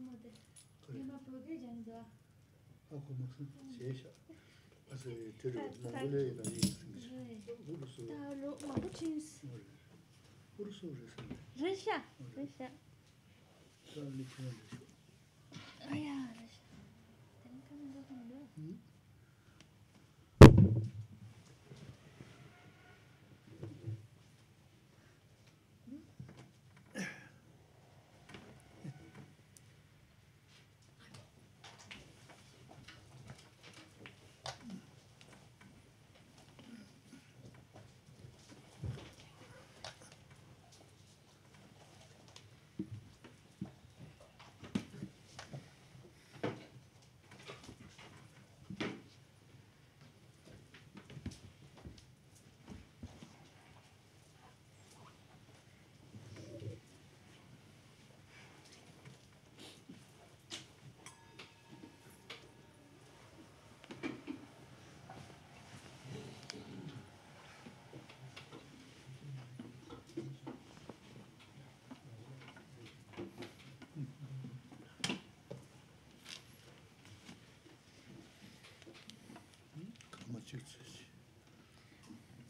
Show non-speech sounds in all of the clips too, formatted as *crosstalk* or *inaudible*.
моде. Дима продвижен два. А, конечно. Сеша. А з тебе молодець, я тобі. Та, матусінь. Хорошо жесно. Жеся, жеся. А я, жеся. Так, ну,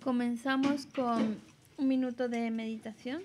Comenzamos con un minuto de meditación.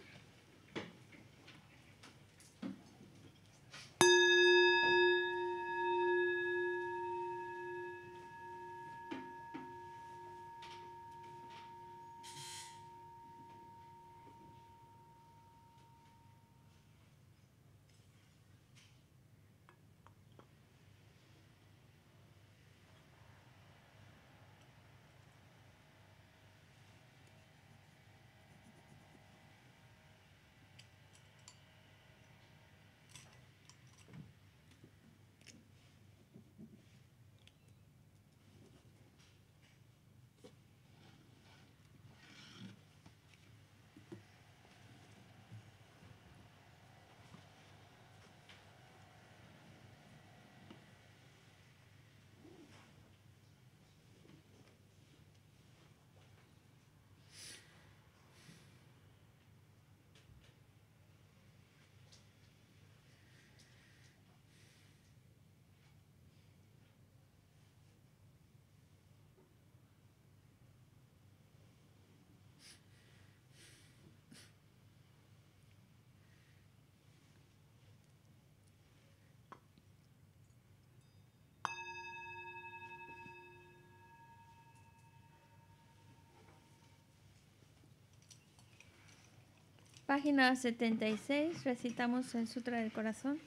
Página 76, recitamos el Sutra del Corazón.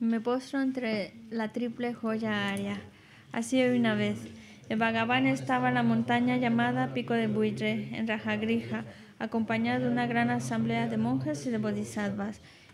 Me postro entre la triple joya área. Así una vez. El Bhagavan estaba en la montaña llamada Pico de Buitre, en Rajagriha, acompañado de una gran asamblea de monjes y de bodhisattvas.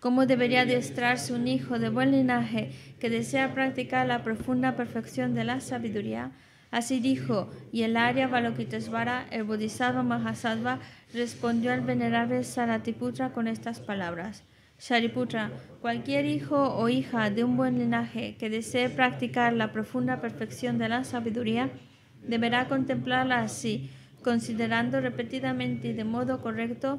cómo debería adiestrarse un hijo de buen linaje que desea practicar la profunda perfección de la sabiduría. Así dijo, y el Arya Balokitesvara, el Bodhisattva Mahasattva, respondió al venerable Saratiputra con estas palabras. Sariputra, cualquier hijo o hija de un buen linaje que desee practicar la profunda perfección de la sabiduría, deberá contemplarla así, considerando repetidamente y de modo correcto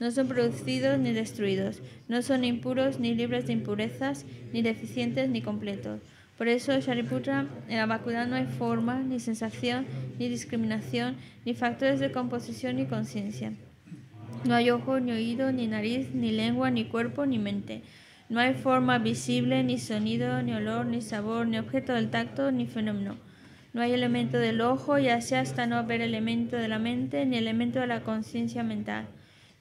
no son producidos ni destruidos, no son impuros ni libres de impurezas, ni deficientes ni completos. Por eso, Shariputra, en la vacuidad no hay forma, ni sensación, ni discriminación, ni factores de composición ni conciencia. No hay ojo, ni oído, ni nariz, ni lengua, ni cuerpo, ni mente. No hay forma visible, ni sonido, ni olor, ni sabor, ni objeto del tacto, ni fenómeno. No hay elemento del ojo, y así hasta no haber elemento de la mente, ni elemento de la conciencia mental.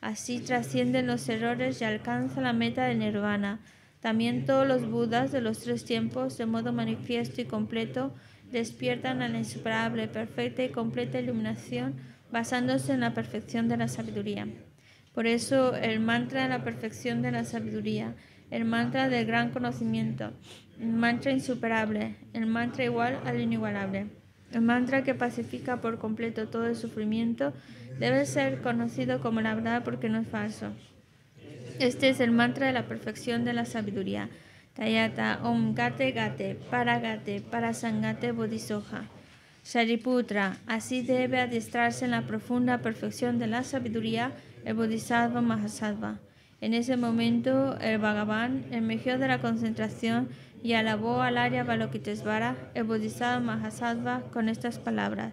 Así trascienden los errores y alcanza la meta del nirvana. También todos los budas de los tres tiempos, de modo manifiesto y completo, despiertan a la insuperable, perfecta y completa iluminación basándose en la perfección de la sabiduría. Por eso el mantra de la perfección de la sabiduría, el mantra del gran conocimiento, el mantra insuperable, el mantra igual al inigualable, el mantra que pacifica por completo todo el sufrimiento Debe ser conocido como la verdad porque no es falso. Este es el mantra de la perfección de la sabiduría. Tayata Om Gate Gate Paragate Parasangate Bodhisoja. Shariputra, así debe adiestrarse en la profunda perfección de la sabiduría el Bodhisattva Mahasattva. En ese momento, el Bhagavan emergió de la concentración y alabó al Arya Balokitesvara, el Bodhisattva Mahasattva, con estas palabras.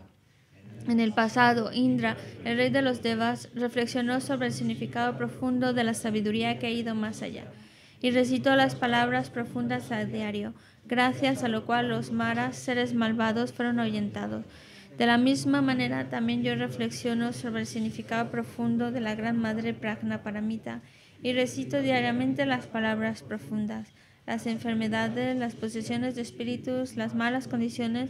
En el pasado, Indra, el rey de los Devas, reflexionó sobre el significado profundo de la sabiduría que ha ido más allá y recitó las palabras profundas a diario, gracias a lo cual los maras, seres malvados, fueron ahuyentados. De la misma manera, también yo reflexiono sobre el significado profundo de la Gran Madre Pragna Paramita y recito diariamente las palabras profundas, las enfermedades, las posesiones de espíritus, las malas condiciones,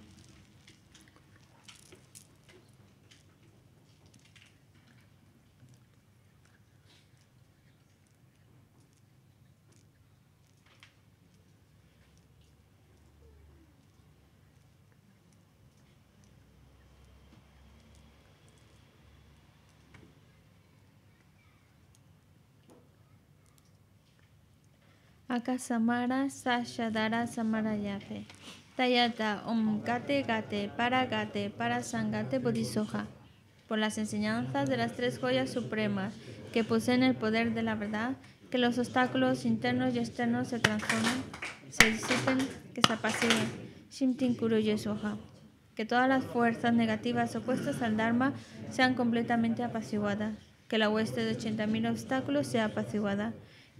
Akasamara Sashadara Samarayape. Tayata Om Gate Gate Para Gate Para Sangate Bodhisoja. Por las enseñanzas de las tres joyas supremas que poseen el poder de la verdad, que los obstáculos internos y externos se transformen, se disipen, que se apaciguen. Shimtin Kuru Yesoja. Que todas las fuerzas negativas opuestas al Dharma sean completamente apaciguadas. Que la hueste de 80.000 obstáculos sea apaciguada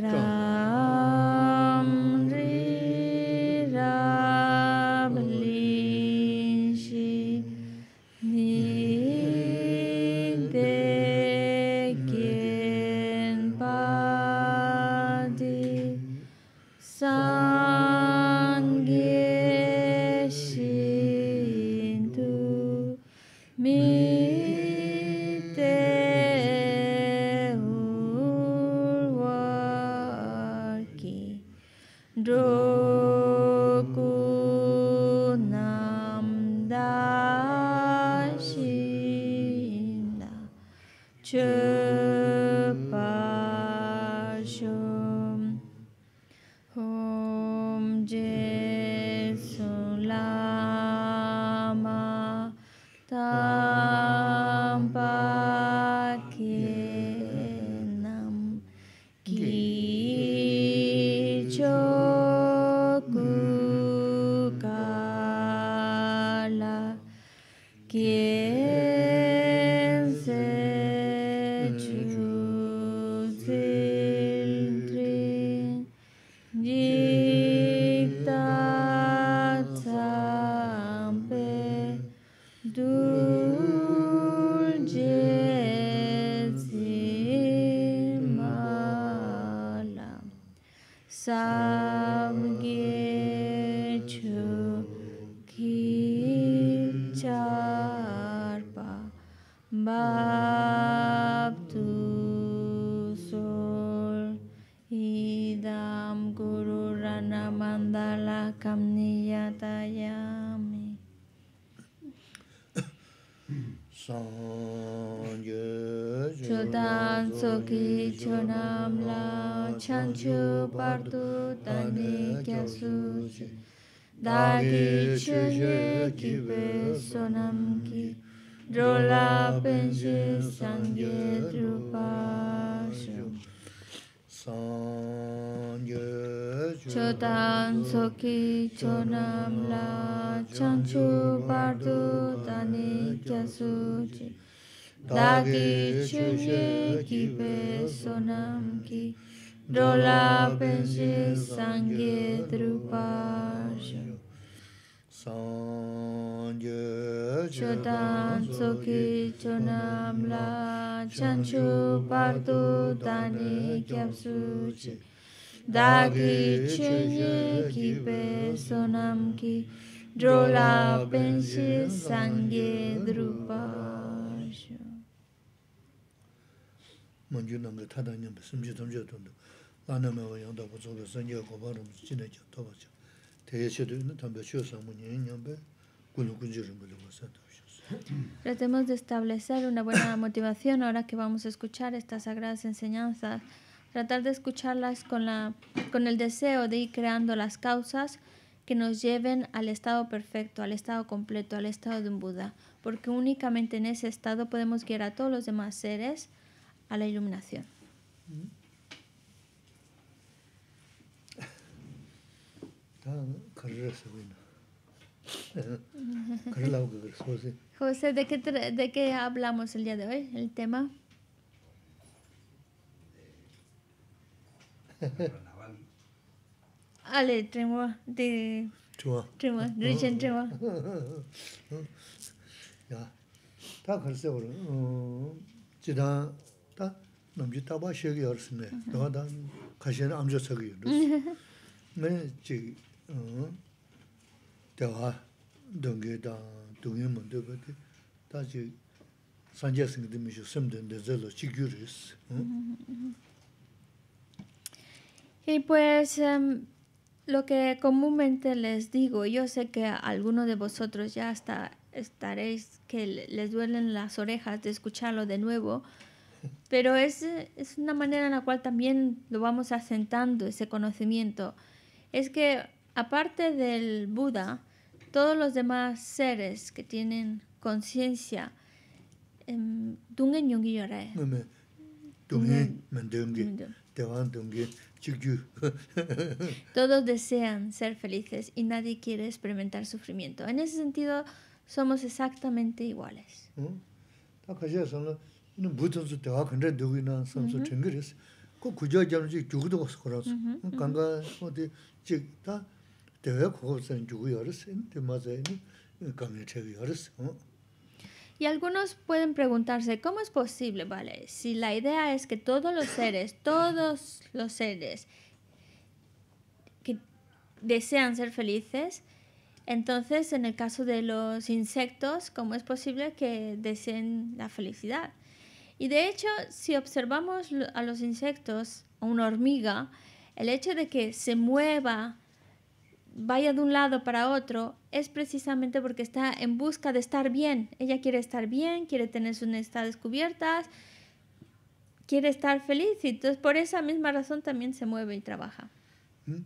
ら do dagi chuje kibe sonam ki drola penje sangye drupasyo sangye chotan soki chonam la chanchu bardo tani kyasuji dagi chuje kibe sonam ki drola penje sangye drupasyo sāngyē chūtāṃ tsukhi chūnāṃ lā chāñchū pārtu tāni kyaṃsū chī dāgī chūnyē kī pē sūnāṃ drolā pēnshī sāngyē drupāśyū mañjū nāṃ gā thādāññāṃ pē sāṃchū tāṃ chūtāṃ Tratemos de establecer una buena motivación ahora que vamos a escuchar estas sagradas enseñanzas. Tratar de escucharlas con, la, con el deseo de ir creando las causas que nos lleven al estado perfecto, al estado completo, al estado de un Buda, porque únicamente en ese estado podemos guiar a todos los demás seres a la iluminación. Mm. Tā kare Hungarian Karepelled Hospital Khose, dekhe hablámos w benim dividends, de z SCI Donaldson? Qué hablamos mouth al hivé, Bunu te julé, Guá? Given ts credit dan z namji d resides, odk 씨 a Samg facultado Ig ничего Tó bedi Y pues em, lo que comúnmente les digo, yo sé que algunos de vosotros ya hasta estaréis que les duelen las orejas de escucharlo de nuevo, *laughs* pero es, es una manera en la cual también lo vamos asentando, ese conocimiento. Es que Aparte del Buda, todos los demás seres que tienen conciencia, em, Todos desean ser felices y nadie quiere experimentar sufrimiento. En ese sentido, somos exactamente iguales. E, y algunos pueden preguntarse, ¿cómo es posible, vale? Si la idea es que todos los *coughs* seres, todos los seres que desean ser felices, entonces en el caso de los insectos, ¿cómo es posible que deseen la felicidad? Y de hecho, si observamos a los insectos, a una hormiga, el hecho de que se mueva vaya de un lado para otro es precisamente porque está en busca de estar bien. Ella quiere estar bien, quiere tener sus necesidades cubiertas, quiere estar feliz y entonces por esa misma razón también se mueve y trabaja. ¿Mm?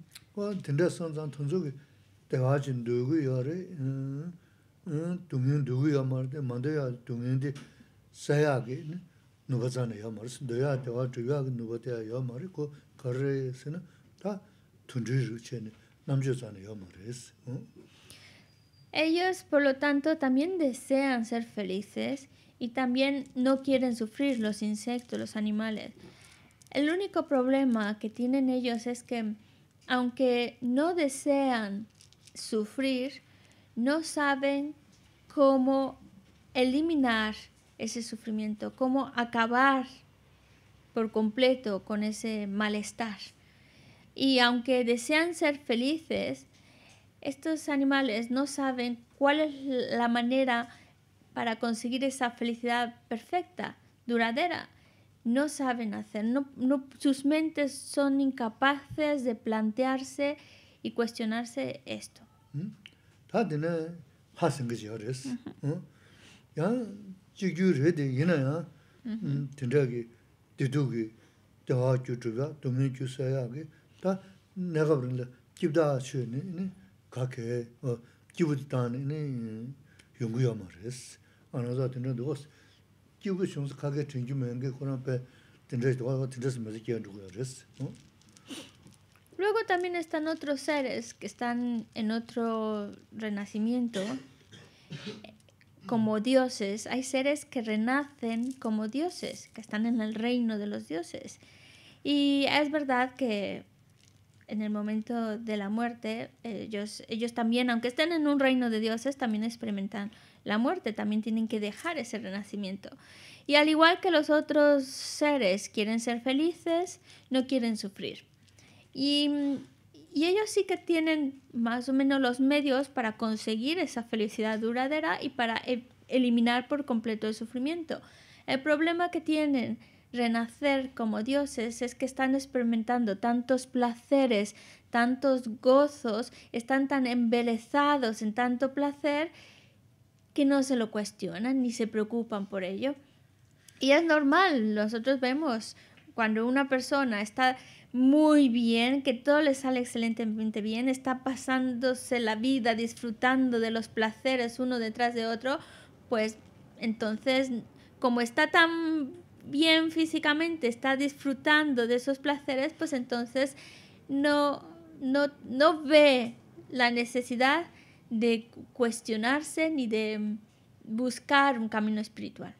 Ellos, por lo tanto, también desean ser felices y también no quieren sufrir los insectos, los animales. El único problema que tienen ellos es que, aunque no desean sufrir, no saben cómo eliminar ese sufrimiento, cómo acabar por completo con ese malestar. Y aunque desean ser felices, estos animales no saben cuál es la manera para conseguir esa felicidad perfecta, duradera. No saben hacer, no, sus mentes son incapaces de plantearse y cuestionarse esto. ¿Mm? Luego también están otros seres que están en otro renacimiento como dioses. Hay seres que renacen como dioses, que están en el reino de los dioses. Y es verdad que en el momento de la muerte, ellos, ellos también, aunque estén en un reino de dioses, también experimentan la muerte, también tienen que dejar ese renacimiento. Y al igual que los otros seres quieren ser felices, no quieren sufrir. Y, ellos sí que tienen más o menos los medios para conseguir esa felicidad duradera y para e, eliminar por completo el sufrimiento. El problema que tienen renacer como dioses es que están experimentando tantos placeres, tantos gozos, están tan embelezados en tanto placer que no se lo cuestionan ni se preocupan por ello. Y es normal, nosotros vemos cuando una persona está muy bien, que todo le sale excelentemente bien, está pasándose la vida disfrutando de los placeres uno detrás de otro, pues entonces como está tan bien físicamente, está disfrutando de esos placeres, pues entonces no, no, no ve la necesidad de cuestionarse ni de buscar un camino espiritual.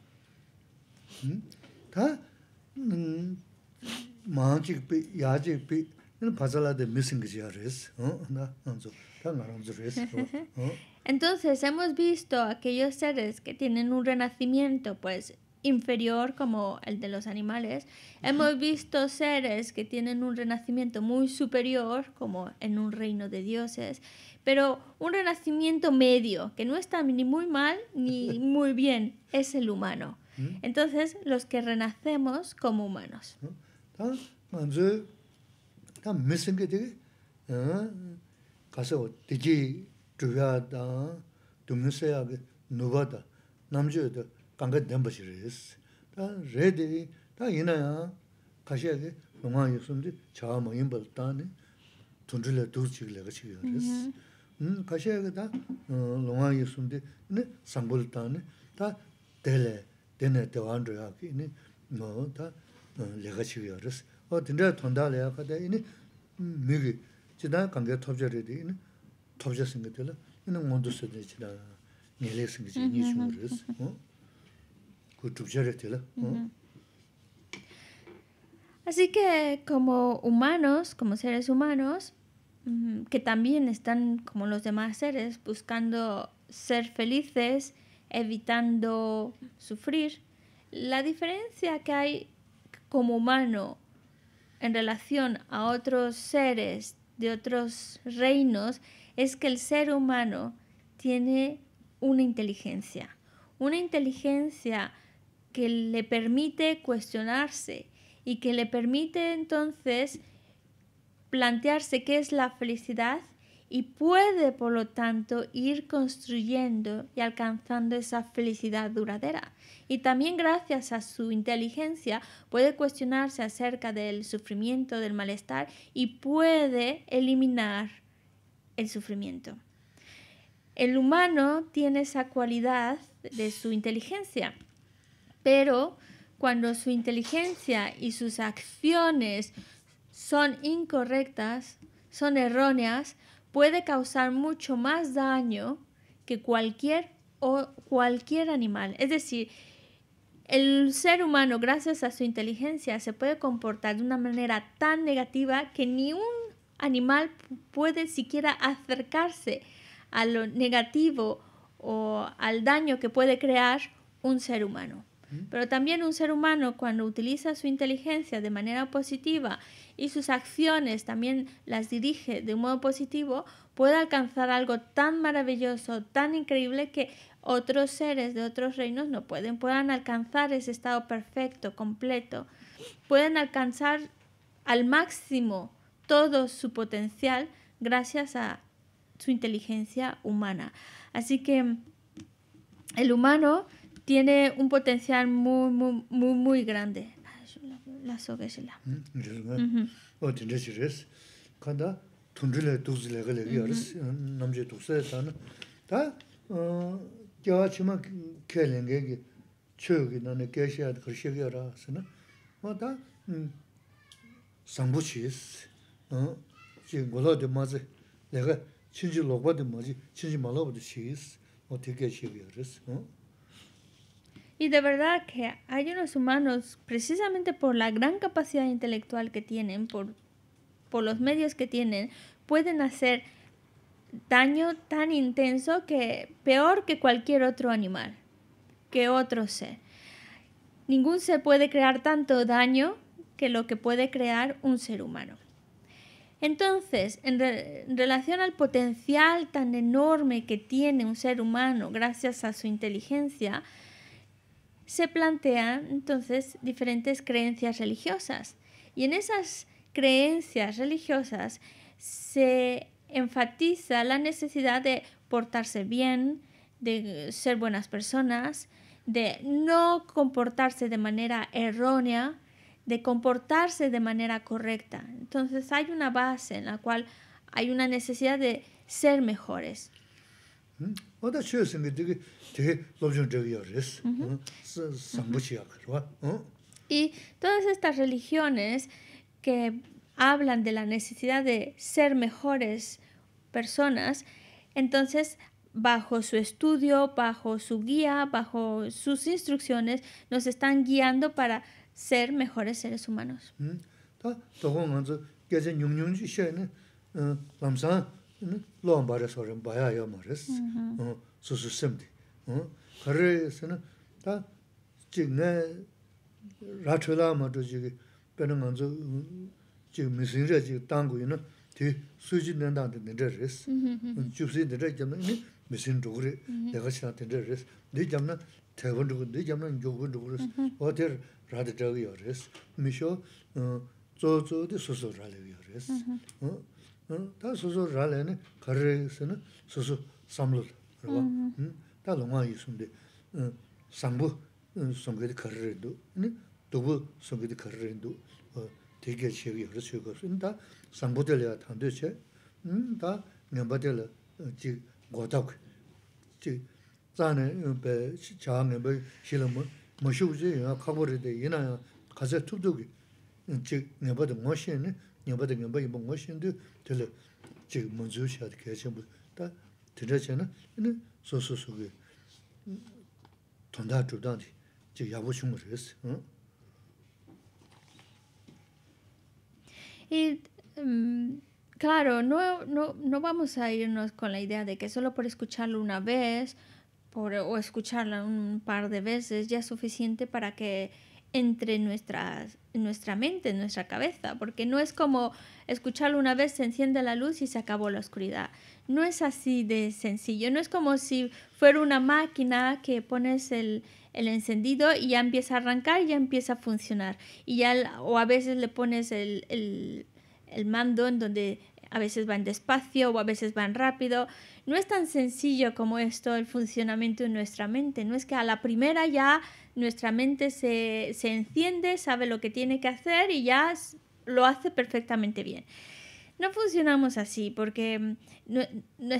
Entonces hemos visto aquellos seres que tienen un renacimiento, pues inferior como el de los animales. Hemos visto seres que tienen un renacimiento muy superior, como en un reino de dioses, pero un renacimiento medio, que no está ni muy mal ni *laughs* muy bien, es el humano. ¿Mm? Entonces, los que renacemos como humanos. kanka 덤버시리스 다 레디 다 이나야 de, da ina ya, kashiya de, nunga yusumdi, chaa ma inpa da ne, tundrila dur chigla ka chigla rees. Kashiya ga da, nunga yusumdi, ina sambul da ne, da dele, dene dewaandro ya ki, ina, no, da, lega chigla rees. O dindra tonda la Así que como humanos, como seres humanos, que también están como los demás seres buscando ser felices, evitando sufrir, la diferencia que hay como humano en relación a otros seres de otros reinos es que el ser humano tiene una inteligencia, una inteligencia que le permite cuestionarse y que le permite entonces plantearse qué es la felicidad y puede, por lo tanto, ir construyendo y alcanzando esa felicidad duradera. Y también gracias a su inteligencia puede cuestionarse acerca del sufrimiento, del malestar y puede eliminar el sufrimiento. El humano tiene esa cualidad de su inteligencia pero cuando su inteligencia y sus acciones son incorrectas, son erróneas, puede causar mucho más daño que cualquier, o cualquier animal. Es decir, el ser humano, gracias a su inteligencia, se puede comportar de una manera tan negativa que ni un animal puede siquiera acercarse a lo negativo o al daño que puede crear un ser humano. Pero también un ser humano cuando utiliza su inteligencia de manera positiva y sus acciones también las dirige de un modo positivo, puede alcanzar algo tan maravilloso, tan increíble que otros seres de otros reinos no pueden, puedan alcanzar ese estado perfecto, completo, pueden alcanzar al máximo todo su potencial gracias a su inteligencia humana. Así que el humano tiene un potencial muy muy muy muy grande la soga es la o tienes eres cuando tú tuzile tú le namje vieres tan da yo chima que le que yo que no le que se ha de crecer no o da sambo si es si no lo de maze le que de 로봇이 o 친지 말로봇이 시스 어떻게 Y de verdad que hay unos humanos, precisamente por la gran capacidad intelectual que tienen, por, los medios que tienen, pueden hacer daño tan intenso que peor que cualquier otro animal, que otro ser. Ningún ser puede crear tanto daño que lo que puede crear un ser humano. Entonces, en, relación al potencial tan enorme que tiene un ser humano gracias a su inteligencia, se plantean entonces diferentes creencias religiosas y en esas creencias religiosas se enfatiza la necesidad de portarse bien, de ser buenas personas, de no comportarse de manera errónea, de comportarse de manera correcta. Entonces hay una base en la cual hay una necesidad de ser mejores. Y todas estas religiones que hablan de la necesidad de ser mejores personas, entonces bajo su estudio, bajo su guía, bajo sus instrucciones, nos están guiando para ser mejores seres humanos. lōng bārē sōrēng bāyā yō mō rēs, sū sū sēm dī. Khā rē sē nā, tā jī ngā rā chū lā mā tō jī gī, pē nā ngā dzō jī mī sīng rē jī tāng gu yī nā, tī sū jī nā tāng dī tā sūsū rā lēni, karirī sīni sūsū sām lūdhā, rā wā, tā lōngwā yī sūndē, sāṅbūh sōngirī karirī ndū, tūbūh sōngirī karirī ndū, tēkiyā chēgī yā rā chēgā sū, tā sāṅbūh tēliyā tāndu chēgī, tā ngāmbā tēliyā jī guatāukī, jī tsa 즉 bē chā mō tūp jī nyambada nyambada yinpa nga shindu tila chik manzu shaad kaya chenpo ta tila chayna ina so so so ge tonda chubdaan di chik yabu shunga res. Hmm? Y mm, claro, no, no, no vamos a irnos con la idea de que solo por escucharlo una vez por, o escucharla un par de veces ya es suficiente para que entre nuestras, nuestra mente, nuestra cabeza, porque no es como escucharlo una vez, se enciende la luz y se acabó la oscuridad. No es así de sencillo, no es como si fuera una máquina que pones el, encendido y ya empieza a arrancar y ya empieza a funcionar. Y ya, o a veces le pones el, el mando en donde a veces van despacio o a veces van rápido. No es tan sencillo como esto el funcionamiento de nuestra mente. No es que a la primera ya nuestra mente se, enciende, sabe lo que tiene que hacer y ya lo hace perfectamente bien. No funcionamos así porque mm,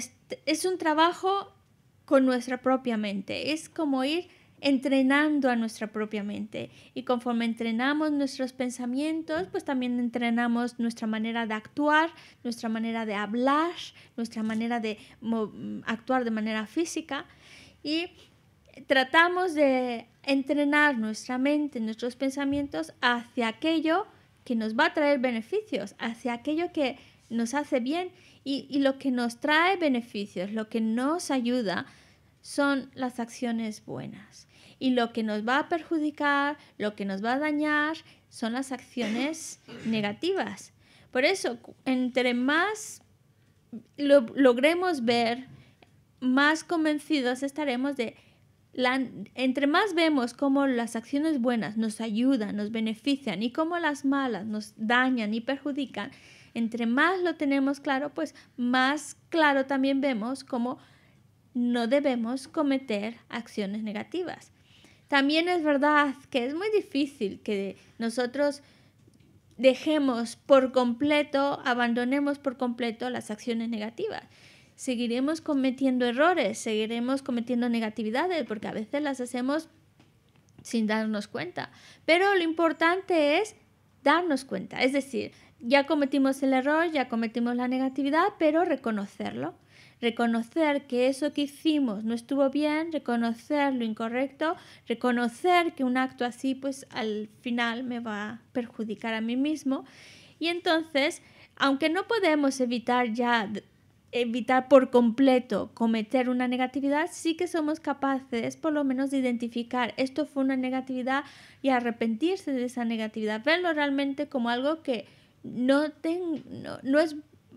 es un trabajo con nuestra propia mente. Es como ir entrenando a nuestra propia mente. Y conforme entrenamos nuestros pensamientos, pues también entrenamos nuestra manera de actuar, nuestra manera de hablar, nuestra manera de mm, actuar de manera física. Y tratamos de entrenar nuestra mente, nuestros pensamientos hacia aquello que nos va a traer beneficios, hacia aquello que nos hace bien y, lo que nos trae beneficios, lo que nos ayuda son las acciones buenas. Y lo que nos va a perjudicar, lo que nos va a dañar, son las acciones negativas. Por eso, entre más lo, logremos ver, más convencidos estaremos de... entre más vemos cómo las acciones buenas nos ayudan, nos benefician y cómo las malas nos dañan y perjudican, entre más lo tenemos claro, pues más claro también vemos cómo no debemos cometer acciones negativas. También es verdad que es muy difícil que nosotros dejemos por completo, abandonemos por completo las acciones negativas. Seguiremos cometiendo errores, seguiremos cometiendo negatividades, porque a veces las hacemos sin darnos cuenta. Pero lo importante es darnos cuenta, es decir, ya cometimos el error, ya cometimos la negatividad, pero reconocerlo reconocer que eso que hicimos no estuvo bien, reconocer lo incorrecto, reconocer que un acto así pues al final me va a perjudicar a mí mismo. Y entonces, aunque no podemos evitar ya evitar por completo cometer una negatividad, sí que somos capaces por lo menos de identificar esto fue una negatividad y arrepentirse de esa negatividad, verlo realmente como algo que no, ten, no, es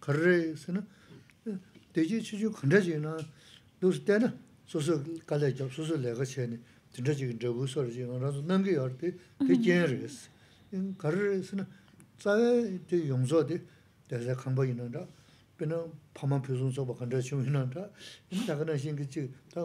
Karirayasana, dee chee chee khanda 때는 소소 doos 접 소소 soosoo kalaayi jab, soosoo laga chee nii, dindar jee ki ndarabuuswar jee ngaa rasa nangayi yaar dee, dee jenirayasana. Karirayasana, tsaaya dee yonzoa dee, dee saa khanba yinaa daa, peenaa pamaa pyoosoon soo paa khanda jee yinaa daa, ina dhaganaa sheen ki chee, taa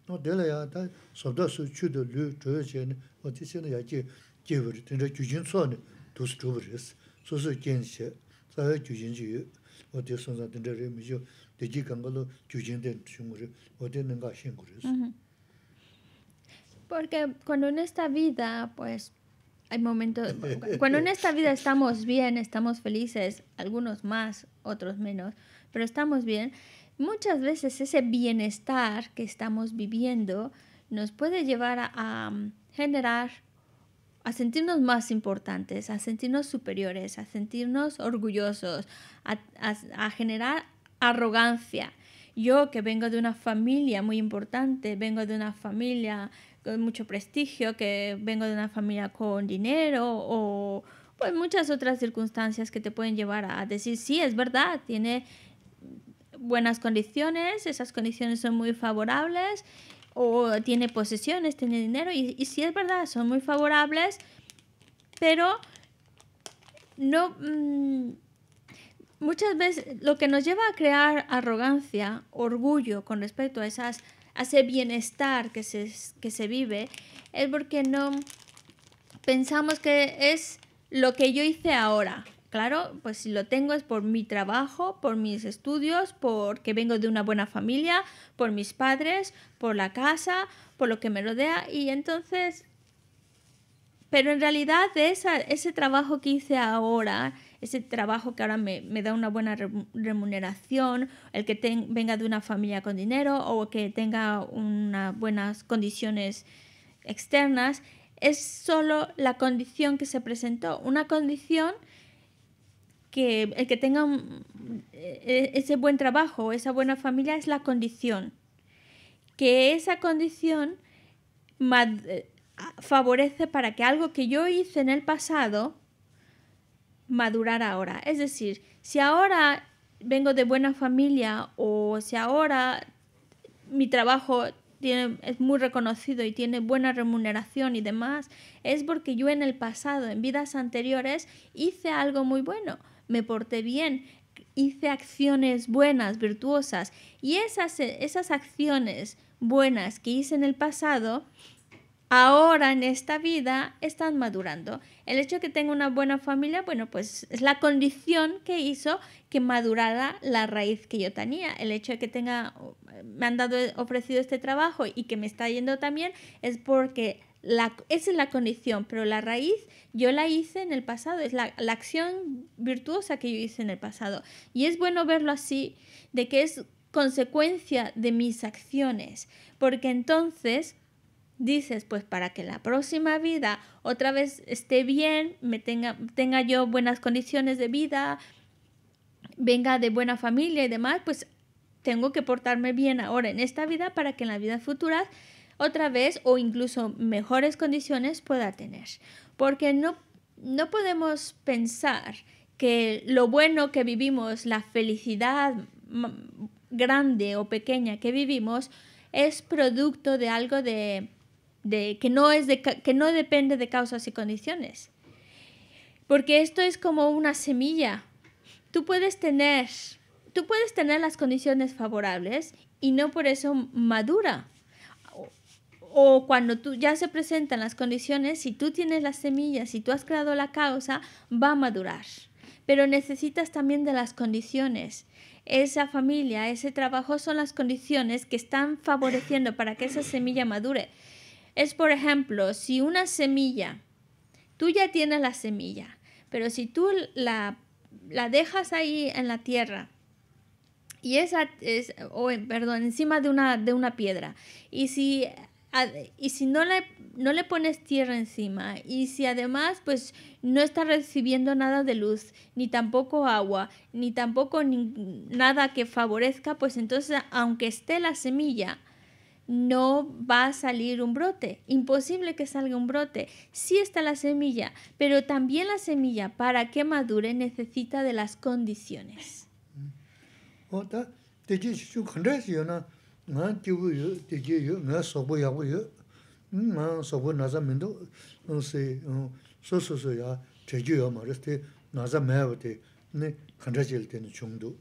Porque cuando en esta vida, pues hay momentos, *laughs* cuando en esta vida estamos bien, estamos felices, algunos más, otros menos, pero estamos bien muchas veces ese bienestar que estamos viviendo nos puede llevar a, mm, generar, a sentirnos más importantes, a sentirnos superiores, a sentirnos orgullosos, a, generar arrogancia. Yo que vengo de una familia muy importante, vengo de una familia con mucho prestigio, que vengo de una familia con dinero o pues, muchas otras circunstancias que te pueden llevar a decir, sí, es verdad, tiene buenas condiciones, esas condiciones son muy favorables, o tiene posesiones, tiene dinero, y, y sí es verdad, son muy favorables, pero no... Mm, muchas veces lo que nos lleva a crear arrogancia, orgullo con respecto a esas ese bienestar que que se vive, es porque no pensamos que es lo que yo hice ahora, Claro, pues si lo tengo es por mi trabajo, por mis estudios, porque vengo de una buena familia, por mis padres, por la casa, por lo que me rodea y entonces... Pero en realidad ese trabajo que hice ahora, ese trabajo que ahora me, da una buena remuneración, el que venga de una familia con dinero o que tenga unas buenas condiciones externas, es solo la condición que se presentó, una condición que el que tenga e, e, ese buen trabajo, esa buena familia es la condición. Que esa condición eh, favorece para que algo que yo hice en el pasado madurar ahora. Es decir, si ahora vengo de buena familia o si ahora mi trabajo tiene, es muy reconocido y tiene buena remuneración y demás, es porque yo en el pasado, en vidas anteriores, hice algo muy bueno me porté bien, hice acciones buenas, virtuosas. Y esas, esas acciones buenas que hice en el pasado, ahora en esta vida están madurando. El hecho de que tenga una buena familia, bueno, pues es la condición que hizo que madurara la raíz que yo tenía. El hecho de que tenga, me han dado, ofrecido este trabajo y que me está yendo también es porque esa es la condición, pero la raíz yo la hice en el pasado, es la, acción virtuosa que yo hice en el pasado. Y es bueno verlo así, de que es consecuencia de mis acciones, porque entonces dices, pues para que la próxima vida otra vez esté bien, me tenga, tenga yo buenas condiciones de vida, venga de buena familia y demás, pues tengo que portarme bien ahora en esta vida para que en la vida futura otra vez o incluso mejores condiciones pueda tener. Porque no, podemos pensar que lo bueno que vivimos, la felicidad grande o pequeña que vivimos, es producto de algo de, que, no es que no depende de causas y condiciones. Porque esto es como una semilla. Tú puedes tener, tú puedes tener las condiciones favorables y no por eso madura o cuando tú ya se presentan las condiciones, si tú tienes las semillas, si tú has creado la causa, va a madurar. Pero necesitas también de las condiciones. Esa familia, ese trabajo son las condiciones que están favoreciendo para que esa semilla madure. Es, por ejemplo, si una semilla, tú ya tienes la semilla, pero si tú la, dejas ahí en la tierra, y esa es, o, perdón, encima de una, de una piedra, y si y si no le, no le pones tierra encima y si además pues no está recibiendo nada de luz, ni tampoco agua, ni tampoco nada que favorezca, pues entonces aunque esté la semilla, no va a salir un brote. Imposible que salga un brote. Sí está la semilla, pero también la semilla para que madure necesita de las condiciones. Mm. Oh, ngā jibu yu, diji yu, ngā sobu yabu yu, ngā sobu nāza mindu, si su su su ya, cheju ya maris, ti nāza mayaba ti, ni khandra jil teni chungdu,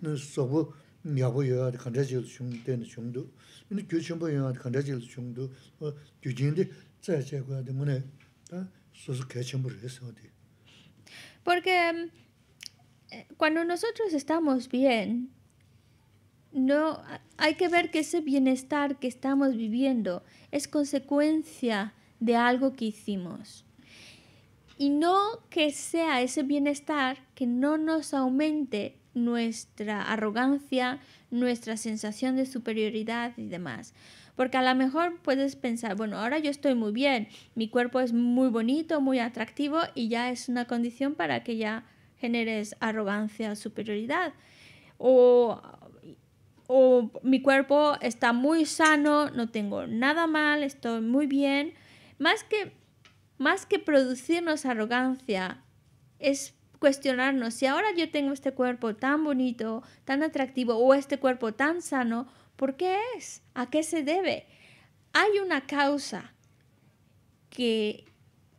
ni sobu yabu yu ya, khandra jil teni chungdu, ni gyu chumbu yu ya, khandra jil chungdu, gyu jindi, zaya chaya kuya di mune, su su kaya chumbu resi Porque eh, cuando nosotros estamos bien, no, hay que ver que ese bienestar que estamos viviendo es consecuencia de algo que hicimos. Y no que sea ese bienestar que no nos aumente nuestra arrogancia, nuestra sensación de superioridad y demás. Porque a lo mejor puedes pensar, bueno, ahora yo estoy muy bien, mi cuerpo es muy bonito, muy atractivo y ya es una condición para que ya generes arrogancia, superioridad. O o mi cuerpo está muy sano, no tengo nada mal, estoy muy bien. Más que, más que producirnos arrogancia, es cuestionarnos si ahora yo tengo este cuerpo tan bonito, tan atractivo o este cuerpo tan sano, ¿por qué es? ¿A qué se debe? Hay una causa que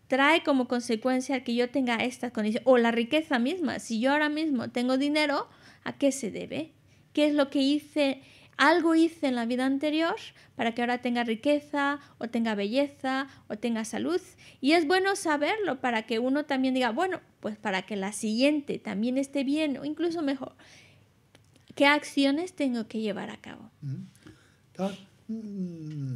trae como consecuencia que yo tenga estas condiciones o la riqueza misma. Si yo ahora mismo tengo dinero, ¿a qué se debe? qué es lo que hice, algo hice en la vida anterior para que ahora tenga riqueza o tenga belleza o tenga salud. Y es bueno saberlo para que uno también diga, bueno, pues para que la siguiente también esté bien o incluso mejor. ¿Qué acciones tengo que llevar a cabo? Mm. Mm,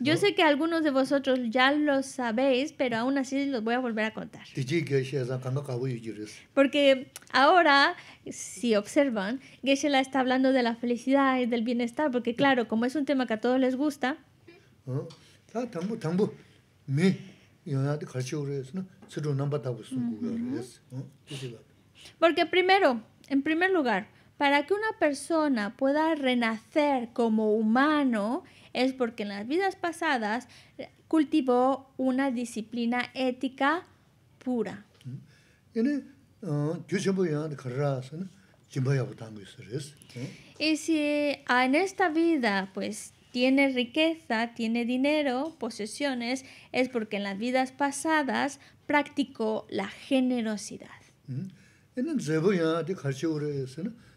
Yo sé que algunos de vosotros ya lo sabéis, pero aún así los voy a volver a contar. Porque ahora, si observan, Geshe-la está hablando de la felicidad y del bienestar, porque claro, como es un tema que a todos les gusta, porque primero, en primer lugar, para que una persona pueda renacer como humano es porque en las vidas pasadas cultivó una disciplina ética pura. Y si ah, en esta vida pues tiene riqueza, tiene dinero, posesiones, es porque en las vidas pasadas practicó la generosidad.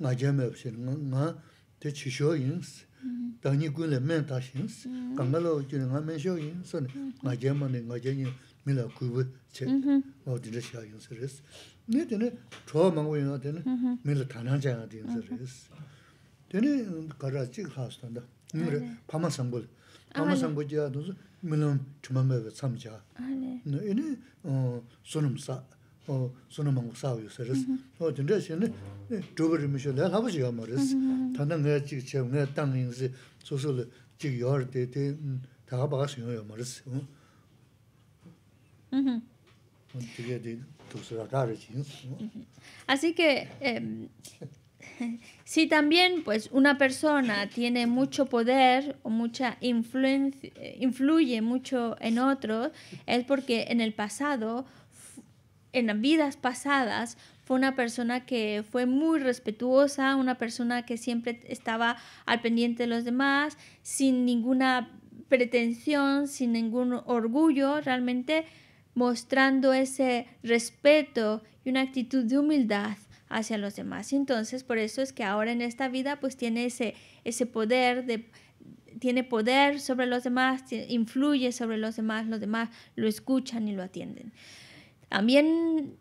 nga jia mei wuxi, nga te chi xio yins, da nyi gui le men ta xins, ka nga lo jini nga men xio yins, nga jia ma ni mi mi mi mi suna mangu sawiyo saris. Dinda xe ne, dhubari misho le labashi yaw maris. Tanda nga jik che, nga tang yin si, susu le jik yawar de, de taga baga shinyo yaw maris. Diga de dusra dara jin. Así que... Eh, *laughs* si también pues una persona tiene mucho poder o mucha influencia eh, influye mucho en otros es porque en el pasado en vidas pasadas fue una persona que fue muy respetuosa, una persona que siempre estaba al pendiente de los demás, sin ninguna pretensión, sin ningún orgullo, realmente mostrando ese respeto y una actitud de humildad hacia los demás. Entonces, por eso es que ahora en esta vida pues tiene ese, ese poder de tiene poder sobre los demás, influye sobre los demás, los demás lo escuchan y lo atienden. También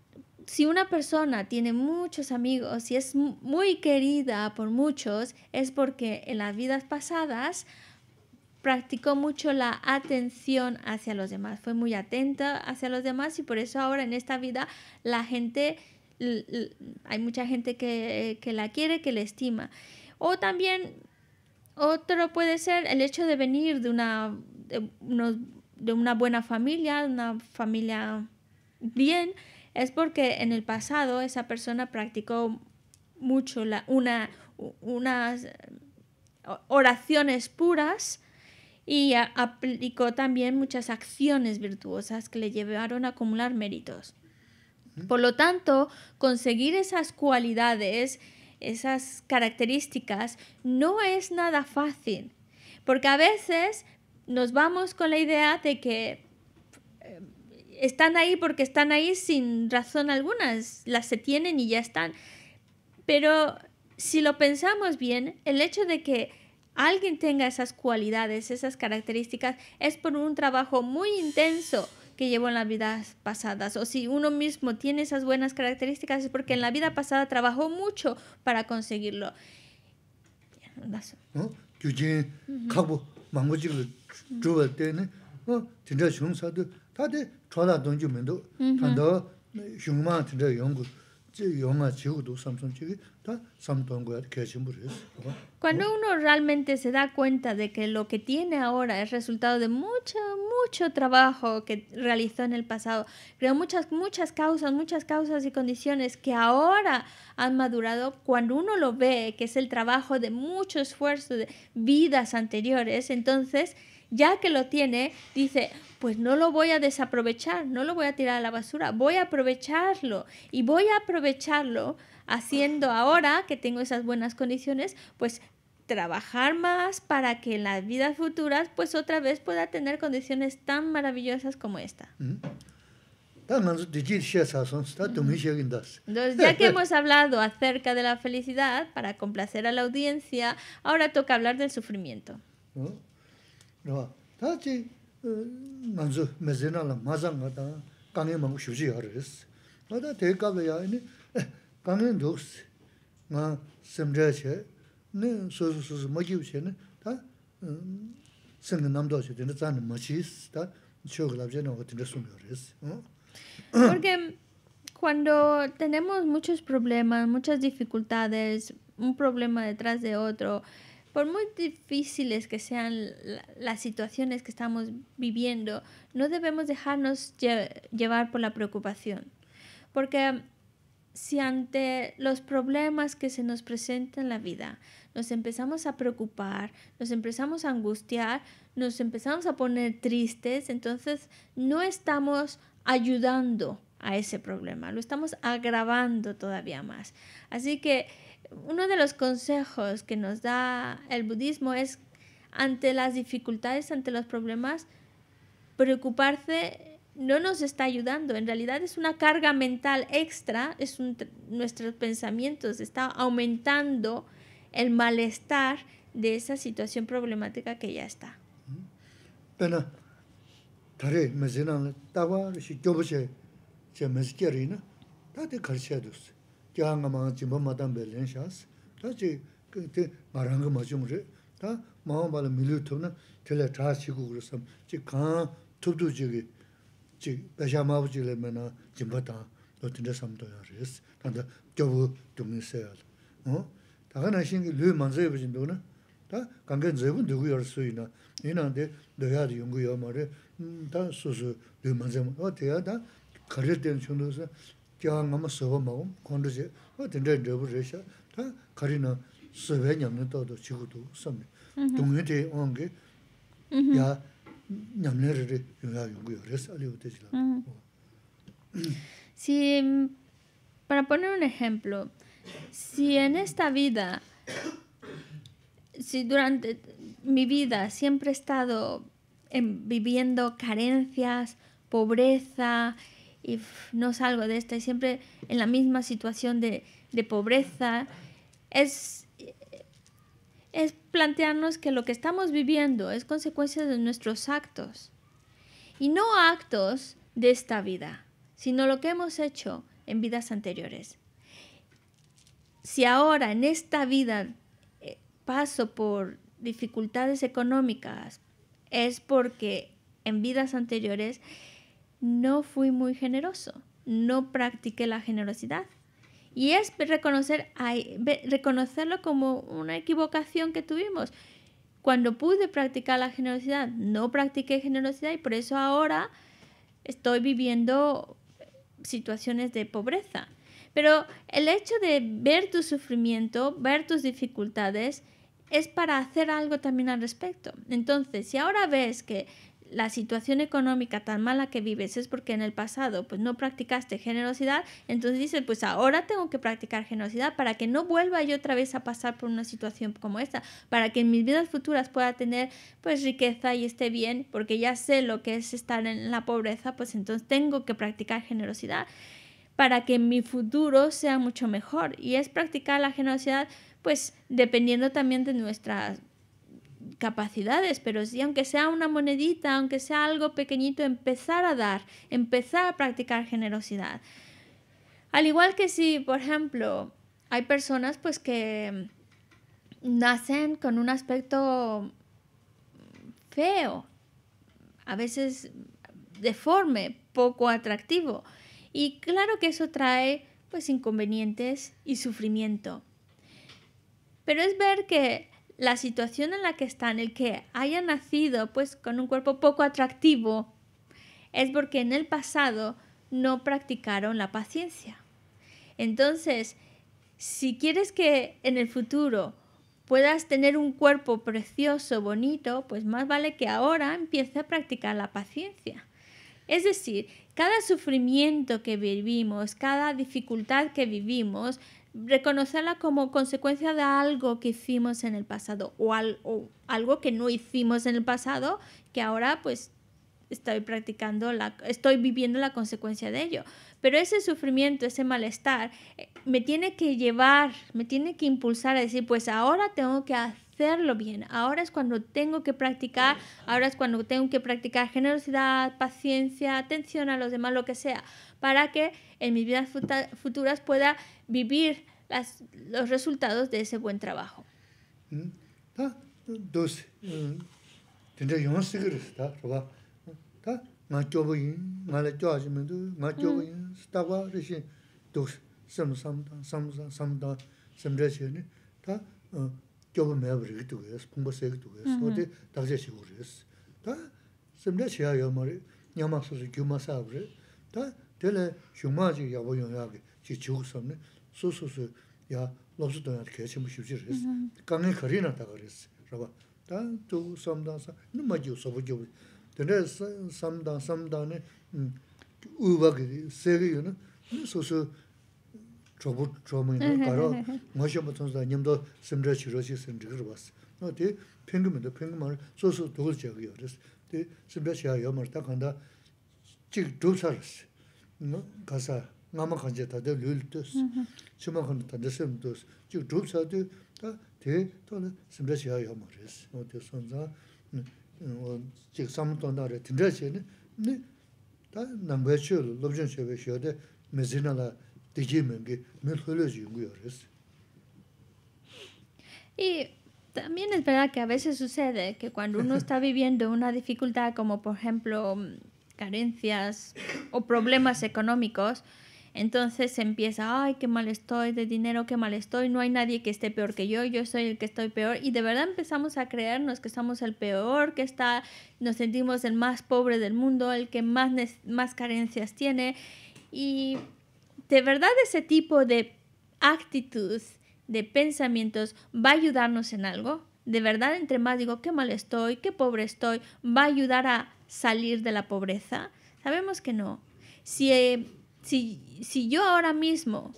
si una persona tiene muchos amigos y es muy querida por muchos, es porque en las vidas pasadas practicó mucho la atención hacia los demás, fue muy atenta hacia los demás y por eso ahora en esta vida la gente, hay mucha gente que, la quiere, que la estima. O también otro puede ser el hecho de venir de una, de una buena familia, una familia bien es porque en el pasado esa persona practicó mucho una, unas eh, oraciones puras y aplicó también muchas acciones virtuosas que le llevaron a acumular méritos. Por lo tanto, conseguir esas cualidades, esas características, no es nada fácil, porque a veces nos vamos con la idea de que están ahí porque están ahí sin razón alguna, las se tienen y ya están. Pero si lo pensamos bien, el hecho de que alguien tenga esas cualidades, esas características, es por un trabajo muy intenso que llevó en las vidas pasadas. O si uno mismo tiene esas buenas características, es porque en la vida pasada trabajó mucho para conseguirlo. Cuando uno realmente se da cuenta de que lo que tiene ahora es resultado de mucho, mucho trabajo que realizó en el pasado, creó muchas, muchas causas, muchas causas y condiciones que ahora han madurado, cuando uno lo ve, que es el trabajo de mucho esfuerzo de vidas anteriores, entonces ya que lo tiene, dice, pues no lo voy a desaprovechar, no lo voy a tirar a la basura, voy a aprovecharlo y voy a aprovecharlo haciendo ahora que tengo esas buenas condiciones, pues trabajar más para que en las vidas futuras pues otra vez pueda tener condiciones tan maravillosas como esta. Mm. Entonces, ya que *laughs* hemos hablado acerca de la felicidad para complacer a la audiencia, ahora toca hablar del sufrimiento. rāwa. Tā chī ngā dzū mē zi nā la mā zā ngā tā kā ngē māngu shū chī yā rā yas. Tā tā tē kā bā yā yā nī kā ngē ndu Porque cuando tenemos muchos problemas, muchas dificultades, un problema detrás de otro, por muy difíciles que sean las situaciones que estamos viviendo, no debemos dejarnos llevar por la preocupación. Porque um, si ante los problemas que se nos presentan en la vida nos empezamos a preocupar, nos empezamos a angustiar, nos empezamos a poner tristes, entonces no estamos ayudando a ese problema, lo estamos agravando todavía más. Así que uno de los consejos que nos da el budismo es ante las dificultades, ante los problemas, preocuparse no nos está ayudando. En realidad es una carga mental extra, es nuestros pensamientos está aumentando el malestar de esa situación problemática que ya está. Pero, yaa nga maa jimpaa 그 taa mbaya lan shaa si taa chi kaa ti marangaa maa chungu ri taa maa waa balaa miilu tubnaa tilaa traa chikuu kru sam chi kaa tubduu chigi chi bachaa maabu chiglaa maa jimpaa taa loo tindaa sam tuyaa ri taa taa gyabu dungu nisaa noo, taa kaa naa shingi luu manzaayi taa taa yaa para poner un ejemplo, si en esta vida, si durante mi vida siempre he estado viviendo carencias, pobreza, y no salgo de esta y siempre en la misma situación de, pobreza. Es, es plantearnos que lo que estamos viviendo es consecuencia de nuestros actos. Y no actos de esta vida, sino lo que hemos hecho en vidas anteriores. Si ahora en esta vida eh, paso por dificultades económicas, es porque en vidas anteriores no fui muy generoso, no practiqué la generosidad. Y es reconocer, reconocerlo como una equivocación que tuvimos. Cuando pude practicar la generosidad, no practiqué generosidad y por eso ahora estoy viviendo situaciones de pobreza. Pero el hecho de ver tu sufrimiento, ver tus dificultades, es para hacer algo también al respecto. Entonces, si ahora ves que la situación económica tan mala que vives es porque en el pasado pues no practicaste generosidad, entonces dices, pues ahora tengo que practicar generosidad para que no vuelva yo otra vez a pasar por una situación como esta, para que en mis vidas futuras pueda tener pues riqueza y esté bien, porque ya sé lo que es estar en la pobreza, pues entonces tengo que practicar generosidad para que mi futuro sea mucho mejor y es practicar la generosidad pues dependiendo también de nuestras capacidades, pero sí, aunque sea una monedita, aunque sea algo pequeñito, empezar a dar, empezar a practicar generosidad. Al igual que si, por ejemplo, hay personas pues que nacen con un aspecto feo, a veces deforme, poco atractivo. Y claro que eso trae pues inconvenientes y sufrimiento. Pero es ver que la situación en la que están, el que haya nacido pues con un cuerpo poco atractivo, es porque en el pasado no practicaron la paciencia. Entonces, si quieres que en el futuro puedas tener un cuerpo precioso, bonito, pues más vale que ahora empiece a practicar la paciencia. Es decir, cada sufrimiento que vivimos, cada dificultad que vivimos, reconocerla como consecuencia de algo que hicimos en el pasado o, algo que no hicimos en el pasado que ahora pues estoy practicando la estoy viviendo la consecuencia de ello pero ese sufrimiento ese malestar eh, me tiene que llevar me tiene que impulsar a decir pues ahora tengo que hacerlo bien ahora es cuando tengo que practicar ahora es cuando tengo que practicar generosidad paciencia atención a los demás lo que sea para que en mis vidas futuras pueda vivir las, los resultados de ese buen trabajo. ¿Mm? Télé xiongmá chí yába yóngyá ki chí chígu xamni, xó xó xó xó yaa lóxó tó yaa kéchá muxhí wchí ríxí, kángé xarí naa tá xó ríxí, rába. Tán tó xó xámdaa xá, ní ma chí wxó xó pú jé wxí. Téné xámdaa xámdaa ní uba ki, xé ki Y también es verdad que a veces sucede que cuando uno está viviendo una dificultad como por ejemplo carencias o problemas económicos, entonces se empieza, ay, qué mal estoy de dinero, qué mal estoy, no hay nadie que esté peor que yo, yo soy el que estoy peor. Y de verdad empezamos a creernos que somos el peor, que está, nos sentimos el más pobre del mundo, el que más, más carencias tiene. Y de verdad ese tipo de actitud, de pensamientos, va a ayudarnos en algo. De verdad, entre más digo, qué mal estoy, qué pobre estoy, va a ayudar a salir de la pobreza? Sabemos que no. Si, eh, si, si yo ahora mismo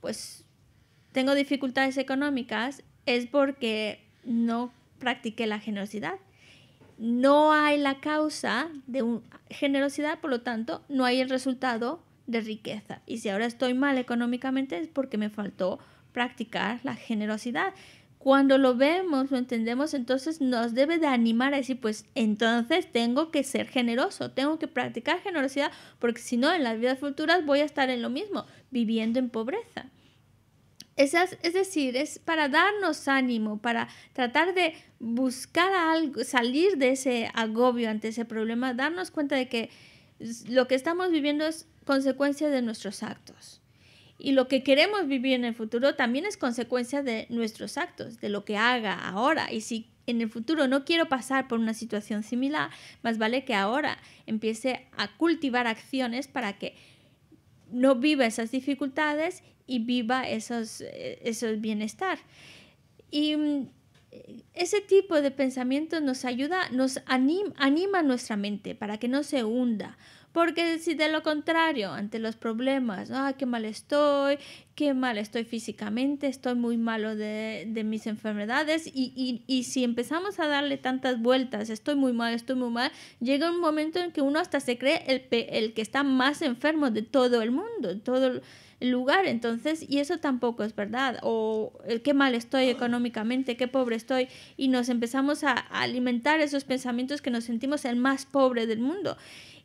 pues tengo dificultades económicas es porque no practiqué la generosidad. No hay la causa de un, generosidad, por lo tanto, no hay el resultado de riqueza. Y si ahora estoy mal económicamente es porque me faltó practicar la generosidad. Cuando lo vemos, lo entendemos, entonces nos debe de animar a decir, pues entonces tengo que ser generoso, tengo que practicar generosidad, porque si no, en las vidas futuras voy a estar en lo mismo, viviendo en pobreza. es decir, es para darnos ánimo, para tratar de buscar algo, salir de ese agobio ante ese problema, darnos cuenta de que lo que estamos viviendo es consecuencia de nuestros actos. Y lo que queremos vivir en el futuro también es consecuencia de nuestros actos, de lo que haga ahora. Y si en el futuro no quiero pasar por una situación similar, más vale que ahora empiece a cultivar acciones para que no viva esas dificultades y viva esos, eh, esos bienestar. Y mm, ese tipo de pensamiento nos ayuda, nos anima nuestra mente para que no se hunda porque si de lo contrario, ante los problemas, ah, qué mal estoy, qué mal estoy físicamente, estoy muy malo de, mis enfermedades, y, y, si empezamos a darle tantas vueltas, estoy muy mal, estoy muy mal, llega un momento en que uno hasta se cree el, el que está más enfermo de todo el mundo, todo el lugar, entonces, y eso tampoco es verdad, o eh, qué mal estoy económicamente, qué pobre estoy, y nos empezamos a alimentar esos pensamientos que nos sentimos el más pobre del mundo.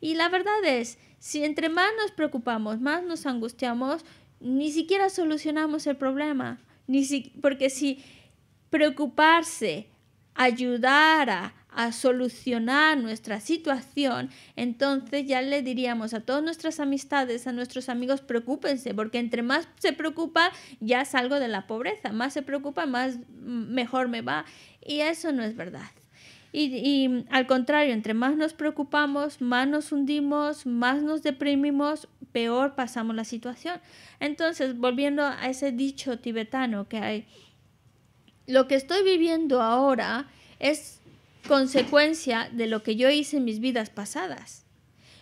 Y la verdad es, si entre más nos preocupamos, más nos angustiamos, ni siquiera solucionamos el problema. Ni porque si preocuparse ayudara a solucionar nuestra situación, entonces ya le diríamos a todas nuestras amistades, a nuestros amigos, preocúpense, porque entre más se preocupa, ya salgo de la pobreza, más se preocupa, más mm, mejor me va. Y eso no es verdad. Y, al contrario, entre más nos preocupamos, más nos hundimos, más nos deprimimos, peor pasamos la situación. Entonces, volviendo a ese dicho tibetano que hay, lo que estoy viviendo ahora es consecuencia de lo que yo hice en mis vidas pasadas.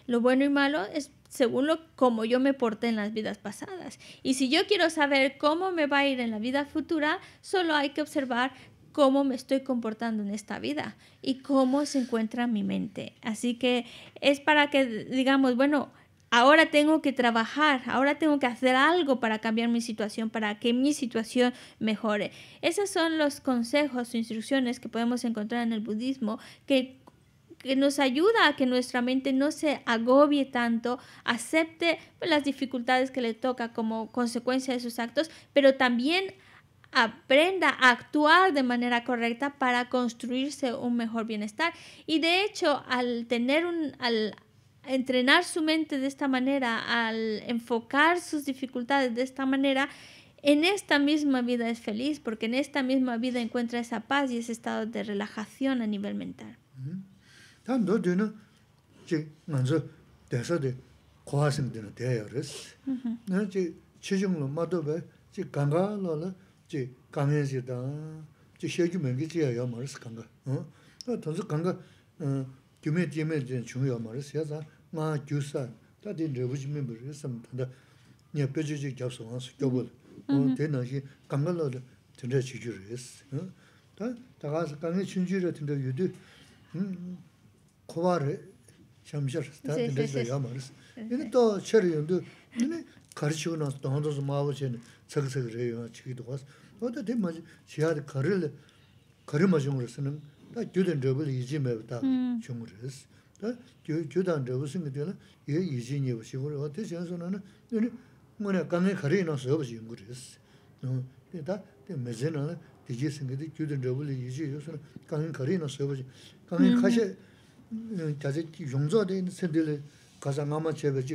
Lo bueno y malo es según lo como yo me porté en las vidas pasadas. Y si yo quiero saber cómo me va a ir en la vida futura, solo hay que observar cómo me estoy comportando en esta vida y cómo se encuentra mi mente. Así que es para que digamos, bueno, ahora tengo que trabajar, ahora tengo que hacer algo para cambiar mi situación, para que mi situación mejore. Esos son los consejos o instrucciones que podemos encontrar en el budismo que, que nos ayuda a que nuestra mente no se agobie tanto, acepte pues, las dificultades que le toca como consecuencia de sus actos, pero también aprenda a actuar de manera correcta para construirse un mejor bienestar. Y de hecho, al tener un, al entrenar su mente de esta manera, al enfocar sus dificultades de esta manera, en esta misma vida es feliz, porque en esta misma vida encuentra esa paz y ese estado de relajación a nivel mental. chi kanyan chi dāng, chi shekyu mengi chi ya ya maris kanga. Tansu kanga gyume jime jine chung ya maris ya zang, ngā gyu sa, tā di nirvu jime bari ya sam tanda nye pe chi chi gyab su wāng su gyab wad. Tē nā shi kanga lo dā tindā chi Tā kā 가르치고 나서 돈도서 마우신 척척해요. 지기도 와서 어디 대 맞지? 지하에 가를 걸음하중으로 쓰는 다 교단 접을 이지 매다 중으로 다 교단 접을 쓴 게들은 예 이지니 식으로 어디 전선은 눈이 뭐냐 간에 가리 나서 없이 중으로 했어. 대다 대 매제는 이제 생기도 교단 접을 이지 요소 간에 가리 나서 없이 간에 가셔 자제 용서되는 선들 가장 아마 제베 지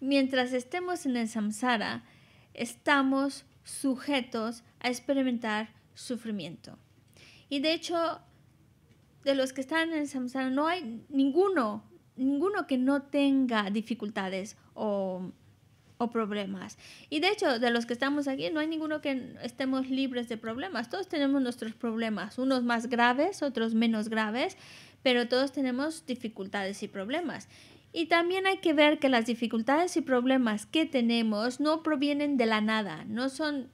Mientras estemos en el samsara, estamos sujetos a experimentar sufrimiento. Y de hecho, de los que están en el samsara, no hay ninguno, ninguno que no tenga dificultades o, problemas. Y de hecho, de los que estamos aquí, no hay ninguno que estemos libres de problemas. Todos tenemos nuestros problemas, unos más graves, otros menos graves, pero todos tenemos dificultades y problemas. Y también hay que ver que las dificultades y problemas que tenemos no provienen de la nada, no son,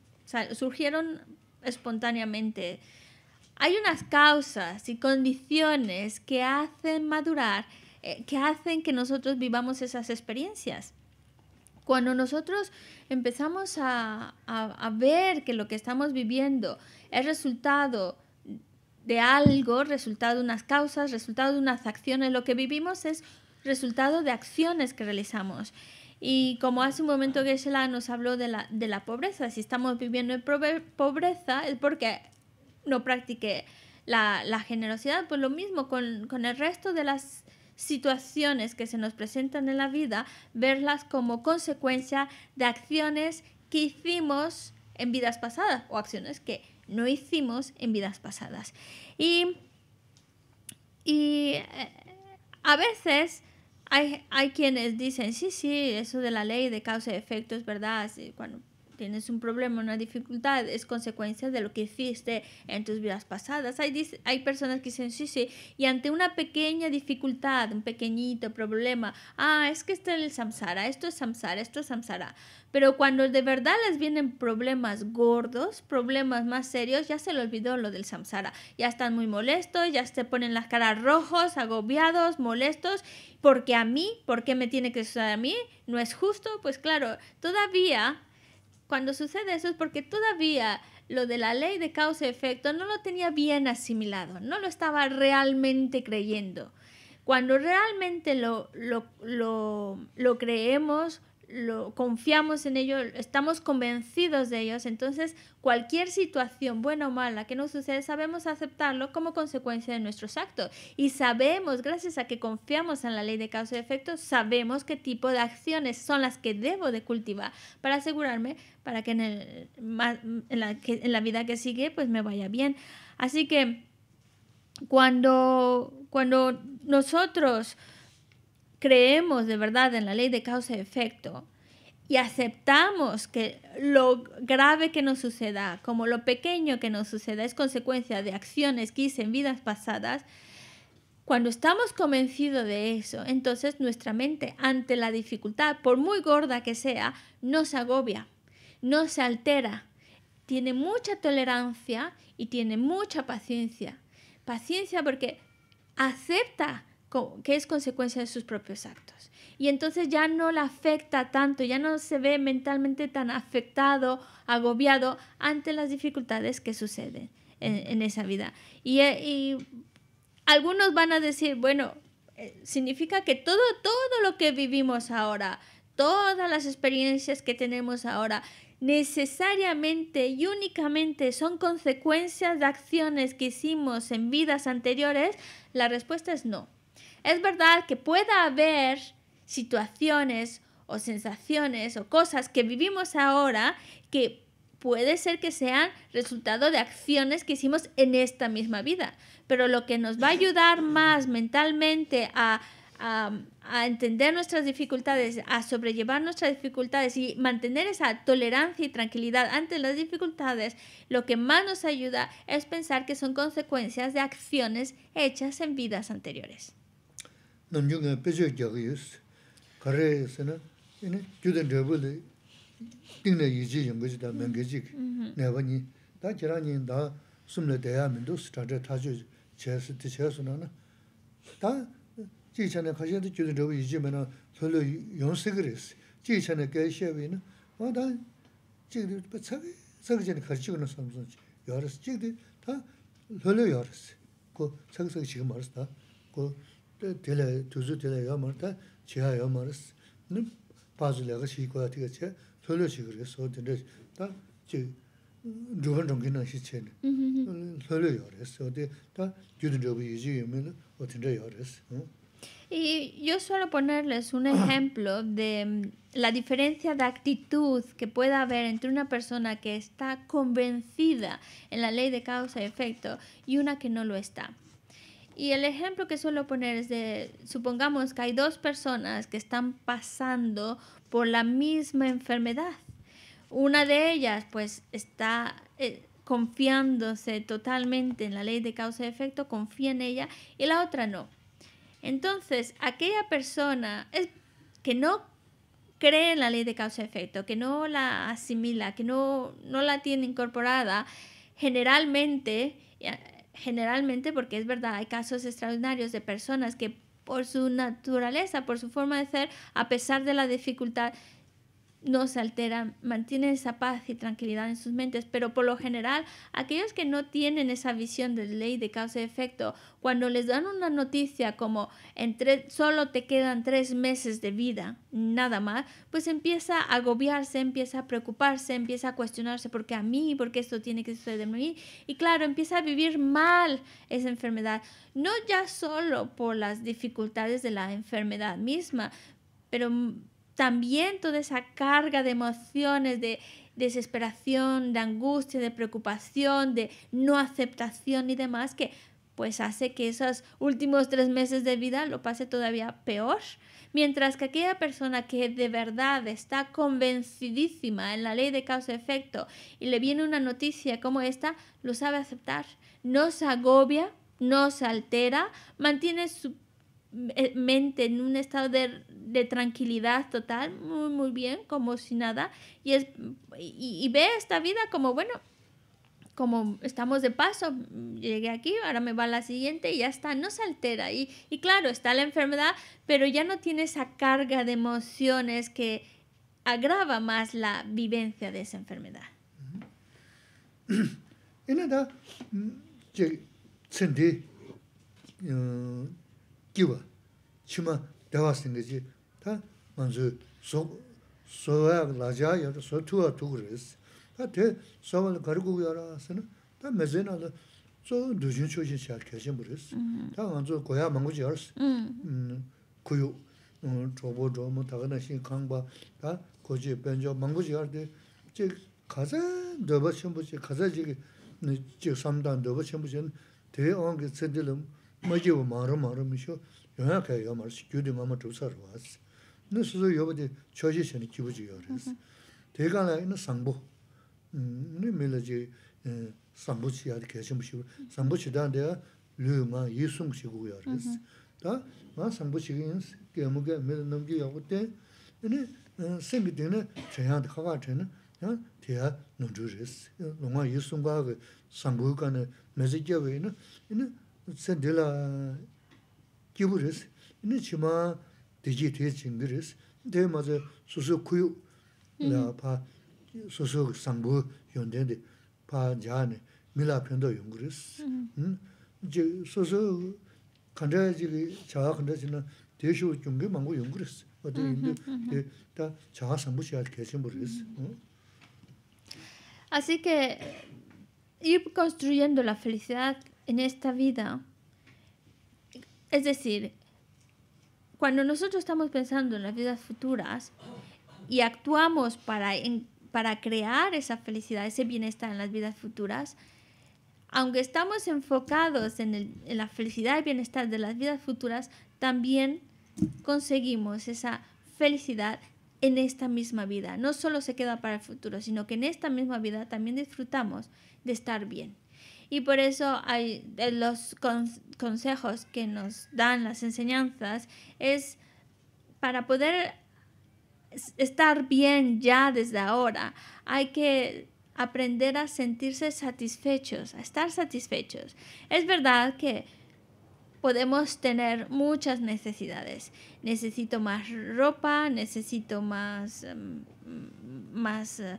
surgieron espontáneamente. Hay unas causas y condiciones que hacen madurar, eh, que hacen que nosotros vivamos esas experiencias. Cuando nosotros empezamos a ver que lo que estamos viviendo es resultado de algo, resultado de unas causas, resultado de unas acciones, lo que vivimos es resultado de acciones que realizamos. Y como hace un momento que la nos habló de la, de la, pobreza, si estamos viviendo en pobreza es porque no practique la, la generosidad. Pues lo mismo con, con el resto de las situaciones que se nos presentan en la vida, verlas como consecuencia de acciones que hicimos en vidas pasadas o acciones que no hicimos en vidas pasadas. Y, y eh, a veces hay, quienes dicen, sí, sí, eso de la ley de causa y efecto es verdad. Cuando tienes un problema, una dificultad, es consecuencia de lo que hiciste en tus vidas pasadas. Hay, hay personas que dicen, sí, sí, y ante una pequeña dificultad, un pequeñito problema, ah, es que está el samsara, esto es samsara, esto es samsara. Pero cuando de verdad les vienen problemas gordos, problemas más serios, ya se le olvidó lo del samsara. Ya están muy molestos, ya se ponen las caras rojos, agobiados, molestos, porque a mí, ¿por qué me tiene que suceder a mí, no es justo, pues claro, todavía, cuando sucede eso es porque todavía lo de la ley de causa y efecto no lo tenía bien asimilado, no lo estaba realmente creyendo. Cuando realmente lo, lo, lo creemos, lo confiamos en ello, estamos convencidos de ellos, entonces cualquier situación buena o mala que nos sucede sabemos aceptarlo como consecuencia de nuestros actos y sabemos, gracias a que confiamos en la ley de causa y efecto, sabemos qué tipo de acciones son las que debo de cultivar para asegurarme para que en, el, en, la, vida que sigue pues me vaya bien. Así que cuando, cuando nosotros creemos de verdad en la ley de causa y efecto y aceptamos que lo grave que nos suceda, como lo pequeño que nos suceda, es consecuencia de acciones que hice en vidas pasadas, cuando estamos convencidos de eso, entonces nuestra mente ante la dificultad, por muy gorda que sea, no se agobia, no se altera, tiene mucha tolerancia y tiene mucha paciencia. Paciencia porque acepta que es consecuencia de sus propios actos. Y entonces ya no la afecta tanto, ya no se ve mentalmente tan afectado, agobiado ante las dificultades que suceden en, esa vida. Y, eh, y, algunos van a decir, bueno, eh, significa que todo, todo lo que vivimos ahora, todas las experiencias que tenemos ahora, necesariamente y únicamente son consecuencias de acciones que hicimos en vidas anteriores, la respuesta es no. Es verdad que pueda haber situaciones o sensaciones o cosas que vivimos ahora que puede ser que sean resultado de acciones que hicimos en esta misma vida, pero lo que nos va a ayudar más mentalmente a, a entender nuestras dificultades, a sobrellevar nuestras dificultades y mantener esa tolerancia y tranquilidad ante las dificultades, lo que más nos ayuda es pensar que son consecuencias de acciones hechas en vidas anteriores. namchunga pecho kyaga yus, kare yasana, yana gyudan dhebuli tingla yiji yungaji da mengaji ki, naiwa 스타트 타주 kira nyi 다 sumla daya mendo sitaja tajo chayasa, di chayasa nana, da ji chana kashaya da gyudan dhebuli yiji mena thulu yonsigari yasi, 그 chana 지금 yana, 그 tila, tuzu tila ya mara ta chiha ya mara pazu laga shi kuwa tiga che, lolo shi kiri so dinda ta chi dhruvan dhungi na shi che ne, lolo ya res, so ta gyudin dhruvu yuji yumi o dinda ya res. Y yo suelo ponerles un ejemplo de mm, la diferencia de actitud que puede haber entre una persona que está convencida en la ley de causa y efecto y una que no lo está. Y el ejemplo que suelo poner es de, supongamos que hay dos personas que están pasando por la misma enfermedad. Una de ellas pues está eh, confiándose totalmente en la ley de causa y efecto, confía en ella y la otra no. Entonces, aquella persona que no cree en la ley de causa y efecto, que no la asimila, que no, no la tiene incorporada, generalmente eh, generalmente, porque es verdad, hay casos extraordinarios de personas que por su naturaleza, por su forma de ser, a pesar de la dificultad, no se alteran, mantienen esa paz y tranquilidad en sus mentes, pero por lo general aquellos que no tienen esa visión de ley de causa y efecto, cuando les dan una noticia como en solo te quedan tres meses de vida, nada más, pues empieza a agobiarse, empieza a preocuparse, empieza a cuestionarse por qué a mí, por qué esto tiene que suceder a mí, y claro, empieza a vivir mal esa enfermedad, no ya solo por las dificultades de la enfermedad misma, pero también toda esa carga de emociones, de desesperación, de angustia, de preocupación, de no aceptación y demás, que pues hace que esos últimos tres meses de vida lo pase todavía peor. Mientras que aquella persona que de verdad está convencidísima en la ley de causa-efecto y le viene una noticia como esta, lo sabe aceptar, no se agobia, no se altera, mantiene su mente en un estado de, tranquilidad total, muy, muy bien, como si nada, y, y, ve esta vida como, bueno, como estamos de paso, llegué aquí, ahora me va a la siguiente y ya está, no se altera. Y, y claro, está la enfermedad, pero ya no tiene esa carga de emociones que agrava más la vivencia de esa enfermedad. *clears throat* nada 기와 치마 대화스는지 다 먼저 소 소와 라자 야도 소투와 투그레스 소를 걸고 열어서는 다 매제나로 소 두진 초진 시작해진 브레스 다 먼저 고야 먹고지 얼스 음 고요 저보 저모 다가나신 강바 다 고지 변조 먹고지 가자 너버 신부지 가자지 즉 삼단 너버 신부지 대원 majiwa maru maru misho, yoyan kaya yo marasi, gyudi mama dhusar wasi. Nu suzu yobadi choji shani kibuji yo resi. Tega la ina sangbu, nu mila ji eh, sangbu chi yadi kachim shivu, sangbu chi dan dea lu ma yi 야 shi gu yo resi. Da, ma sangbu chi gini tsa dila kibu res, ini chima deji te chingi res, de ma susu kuyu la pa susu sangbu yonden de pa jane mila pendo yungu res. Susu kanda jili chaa kanda jina deshu yungi mangu yungu res, wadi yungi da chaa sangbu chaa res. Así que ir construyendo la felicidad en esta vida. Es decir, cuando nosotros estamos pensando en las vidas futuras y actuamos para, para crear esa felicidad, ese bienestar en las vidas futuras, aunque estamos enfocados en, la felicidad y bienestar de las vidas futuras, también conseguimos esa felicidad en esta misma vida. No solo se queda para el futuro, sino que en esta misma vida también disfrutamos de estar bien. Y por eso hay, de los consejos que nos dan las enseñanzas es para poder estar bien ya desde ahora, hay que aprender a sentirse satisfechos, a estar satisfechos. Es verdad que podemos tener muchas necesidades. Necesito más ropa, necesito más, em, más, eh,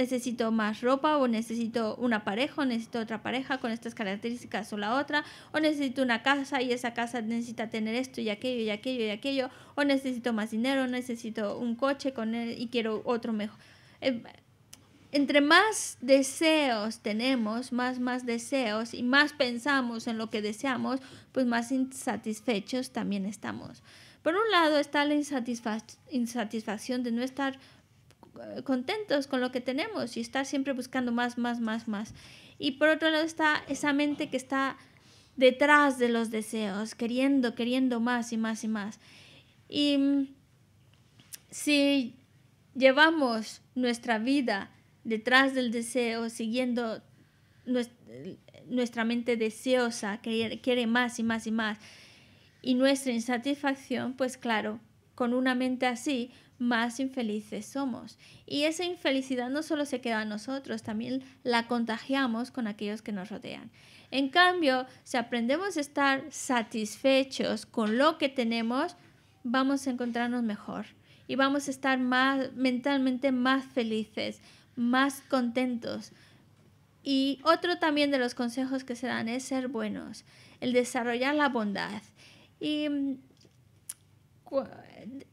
necesito más ropa o necesito una pareja o necesito otra pareja con estas características o la otra o necesito una casa y esa casa necesita tener esto y aquello y aquello y aquello o necesito más dinero, necesito un coche con él y quiero otro mejor. Em, entre más deseos tenemos, más, más deseos y más pensamos en lo que deseamos, pues más insatisfechos también estamos. Por un lado está la insatisfacción de no estar eh, contentos con lo que tenemos y estar siempre buscando más, más, más, más. Y por otro lado está esa mente que está detrás de los deseos, queriendo, queriendo más y más y más. Y mm, si llevamos nuestra vida detrás del deseo, siguiendo nuestra mente deseosa, que quiere más y más y más. Y nuestra insatisfacción, pues claro, con una mente así, más infelices somos. Y esa infelicidad no solo se queda en nosotros, también la contagiamos con aquellos que nos rodean. En cambio, si aprendemos a estar satisfechos con lo que tenemos, vamos a encontrarnos mejor y vamos a estar más mentalmente más felices, más contentos. Y otro también de los consejos que se dan es ser buenos, el desarrollar la bondad. Y mm,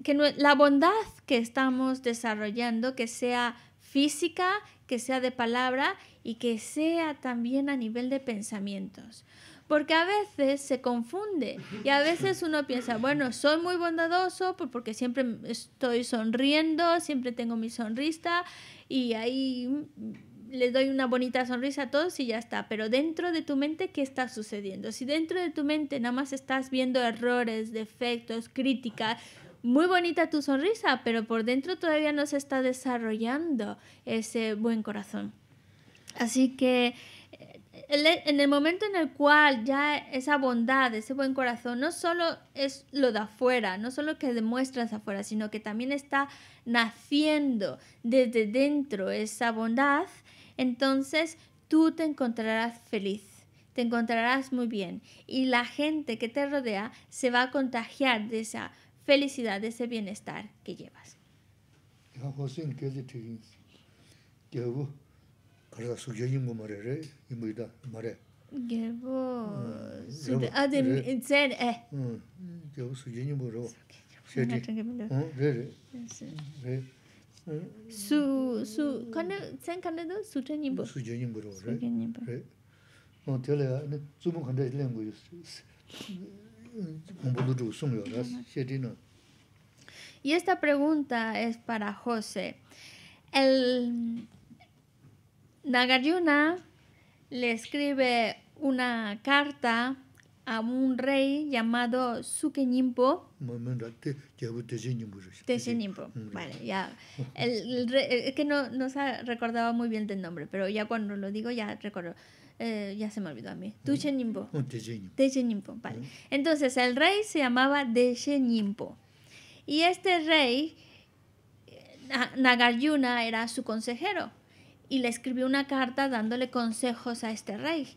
que la bondad que estamos desarrollando, que sea física, que sea de palabra y que sea también a nivel de pensamientos porque a veces se confunde y a veces uno piensa, bueno, soy muy bondadoso porque siempre estoy sonriendo, siempre tengo mi sonrisa y ahí le doy una bonita sonrisa a todos y ya está. Pero dentro de tu mente, ¿qué está sucediendo? Si dentro de tu mente nada más estás viendo errores, defectos, críticas, muy bonita tu sonrisa, pero por dentro todavía no se está desarrollando ese buen corazón. Así que e, en el momento en el cual ya esa bondad, ese buen corazón, no solo es lo de afuera, no solo que demuestras afuera, sino que también está naciendo desde dentro esa bondad, entonces tú te encontrarás feliz te encontrarás muy bien y la gente que te rodea se va a contagiar de esa felicidad, de ese bienestar que llevas. Y esta pregunta es para José. El Nagarjuna le escribe una carta a un rey llamado Sukenyimpo. Vale, mm. ya. El, es eh, que no, no se recordaba muy bien del nombre, pero ya cuando lo digo ya recuerdo. Eh, ya se me olvidó a mí. Mm. Vale. Mm. Entonces, el rey se llamaba Teshenyimpo. Y este rey, eh, Nagarjuna, era su consejero y le escribió una carta dándole consejos a este rey.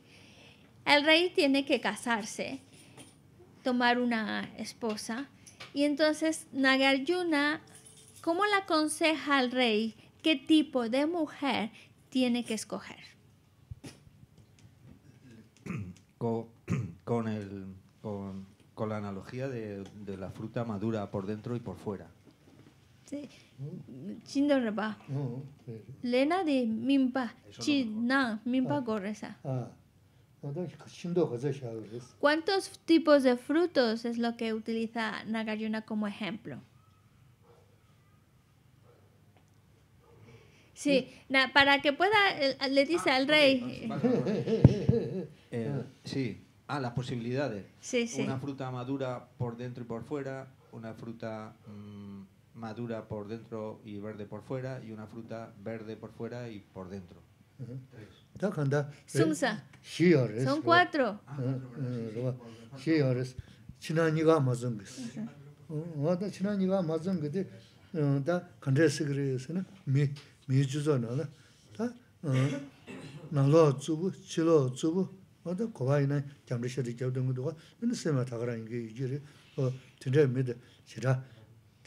El rey tiene que casarse, tomar una esposa, y entonces Nagarjuna, ¿cómo le aconseja al rey qué tipo de mujer tiene que escoger? *clears throat* *clears throat* Con, la analogía de, de la fruta madura por dentro y por fuera. Sí lena de mimpa ¿Cuántos tipos de frutos es lo que utiliza Nagayuna como ejemplo? Sí, para que pueda, le dice ah, al rey. *laughs* Eh, sí, ah, las posibilidades. Una fruta madura por dentro y por fuera, una fruta mm, madura por dentro y verde por fuera y una fruta verde por fuera y por dentro. Son cuatro. Ah,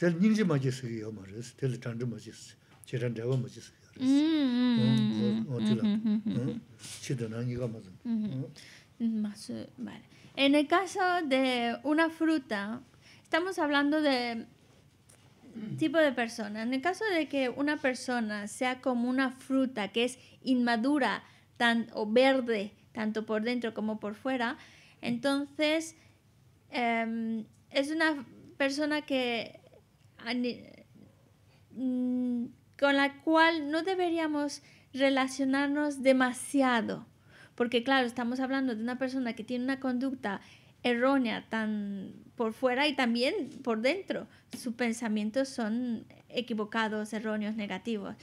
Mm, en el caso de una fruta estamos hablando de tipo de persona en el caso de que una persona sea como una fruta que es inmadura tan, o verde tanto por dentro como por fuera entonces em, es una persona que Mm, con la cual no deberíamos relacionarnos demasiado, porque claro, estamos hablando de una persona que tiene una conducta errónea tan por fuera y también por dentro. Sus pensamientos son equivocados, erróneos, negativos.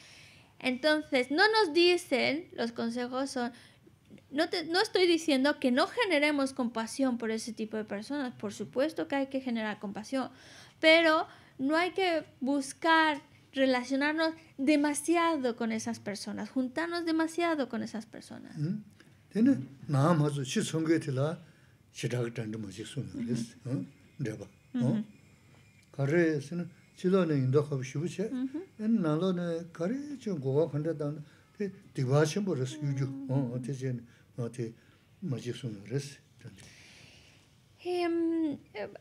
Entonces, no nos dicen, los consejos son, no, no estoy diciendo que no generemos compasión por ese tipo de personas, por supuesto que hay que generar compasión, pero no hay que buscar relacionarnos demasiado con esas personas, juntarnos demasiado con esas personas.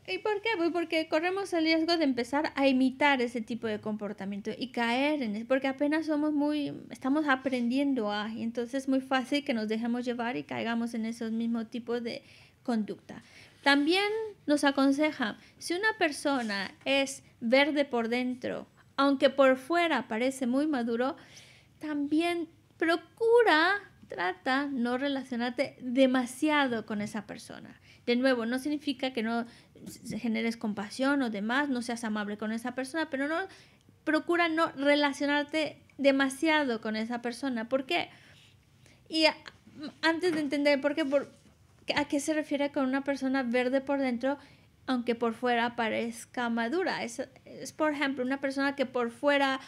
¿Y por qué? Pues porque corremos el riesgo de empezar a imitar ese tipo de comportamiento y caer en eso, porque apenas somos muy, estamos aprendiendo a, y entonces es muy fácil que nos dejemos llevar y caigamos en ese mismo tipo de conducta. También nos aconseja, si una persona es verde por dentro, aunque por fuera parece muy maduro, también procura, trata no relacionarte demasiado con esa persona de nuevo, no significa que no generes compasión o demás, no seas amable con esa persona, pero no procura no relacionarte demasiado con esa persona. ¿Por qué? Y antes de entender por qué, a qué se refiere con una persona verde por dentro, aunque por fuera parezca madura. Es, es por ejemplo, una persona que por fuera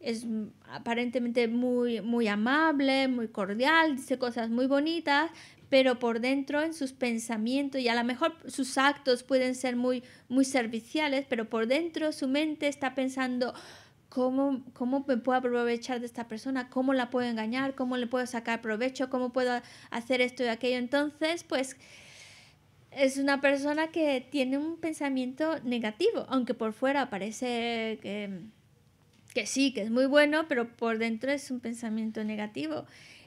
es aparentemente muy, muy amable, muy cordial, dice cosas muy bonitas, pero por dentro en sus pensamientos y a lo mejor sus actos pueden ser muy, muy serviciales, pero por dentro su mente está pensando cómo, cómo me puedo aprovechar de esta persona, cómo la puedo engañar, cómo le puedo sacar provecho, cómo puedo hacer esto y aquello. Entonces, pues es una persona que tiene un pensamiento negativo, aunque por fuera parece que sí, que es muy bueno, pero por dentro es un pensamiento negativo.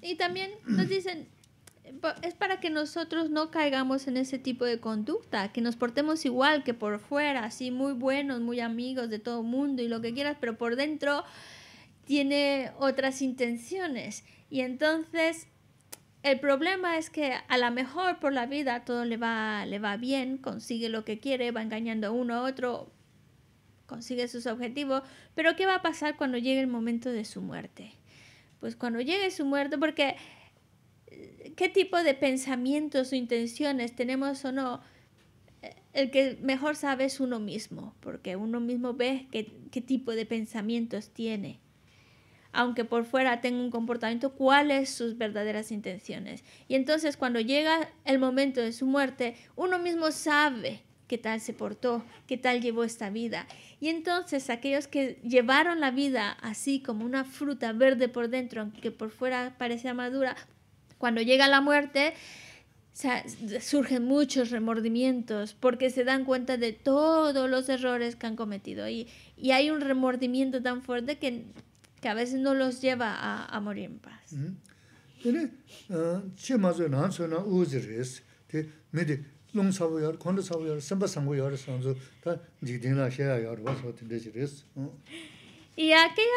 Y también nos dicen, es para que nosotros no caigamos en ese tipo de conducta, que nos portemos igual que por fuera, así muy buenos, muy amigos de todo mundo y lo que quieras, pero por dentro tiene otras intenciones. Y entonces el problema es que a lo mejor por la vida todo le va, le va bien, consigue lo que quiere, va engañando a uno a otro, consigue sus objetivos, pero ¿qué va a pasar cuando llegue el momento de su muerte? Pues cuando llegue su muerte, porque eh, qué tipo de pensamientos o intenciones tenemos o no, el que mejor sabe es uno mismo, porque uno mismo ve qué, qué tipo de pensamientos tiene. Aunque por fuera tenga un comportamiento, cuáles sus verdaderas intenciones. Y entonces cuando llega el momento de su muerte, uno mismo sabe qué tal se portó, qué tal llevó esta vida. Y entonces aquellos que llevaron la vida así como una fruta verde por dentro, aunque por fuera parecía madura, cuando llega la muerte, surgen muchos remordimientos porque se dan cuenta de todos los errores que han cometido y, y hay un remordimiento tan fuerte que, que a veces no los lleva a, morir en paz. Y aquella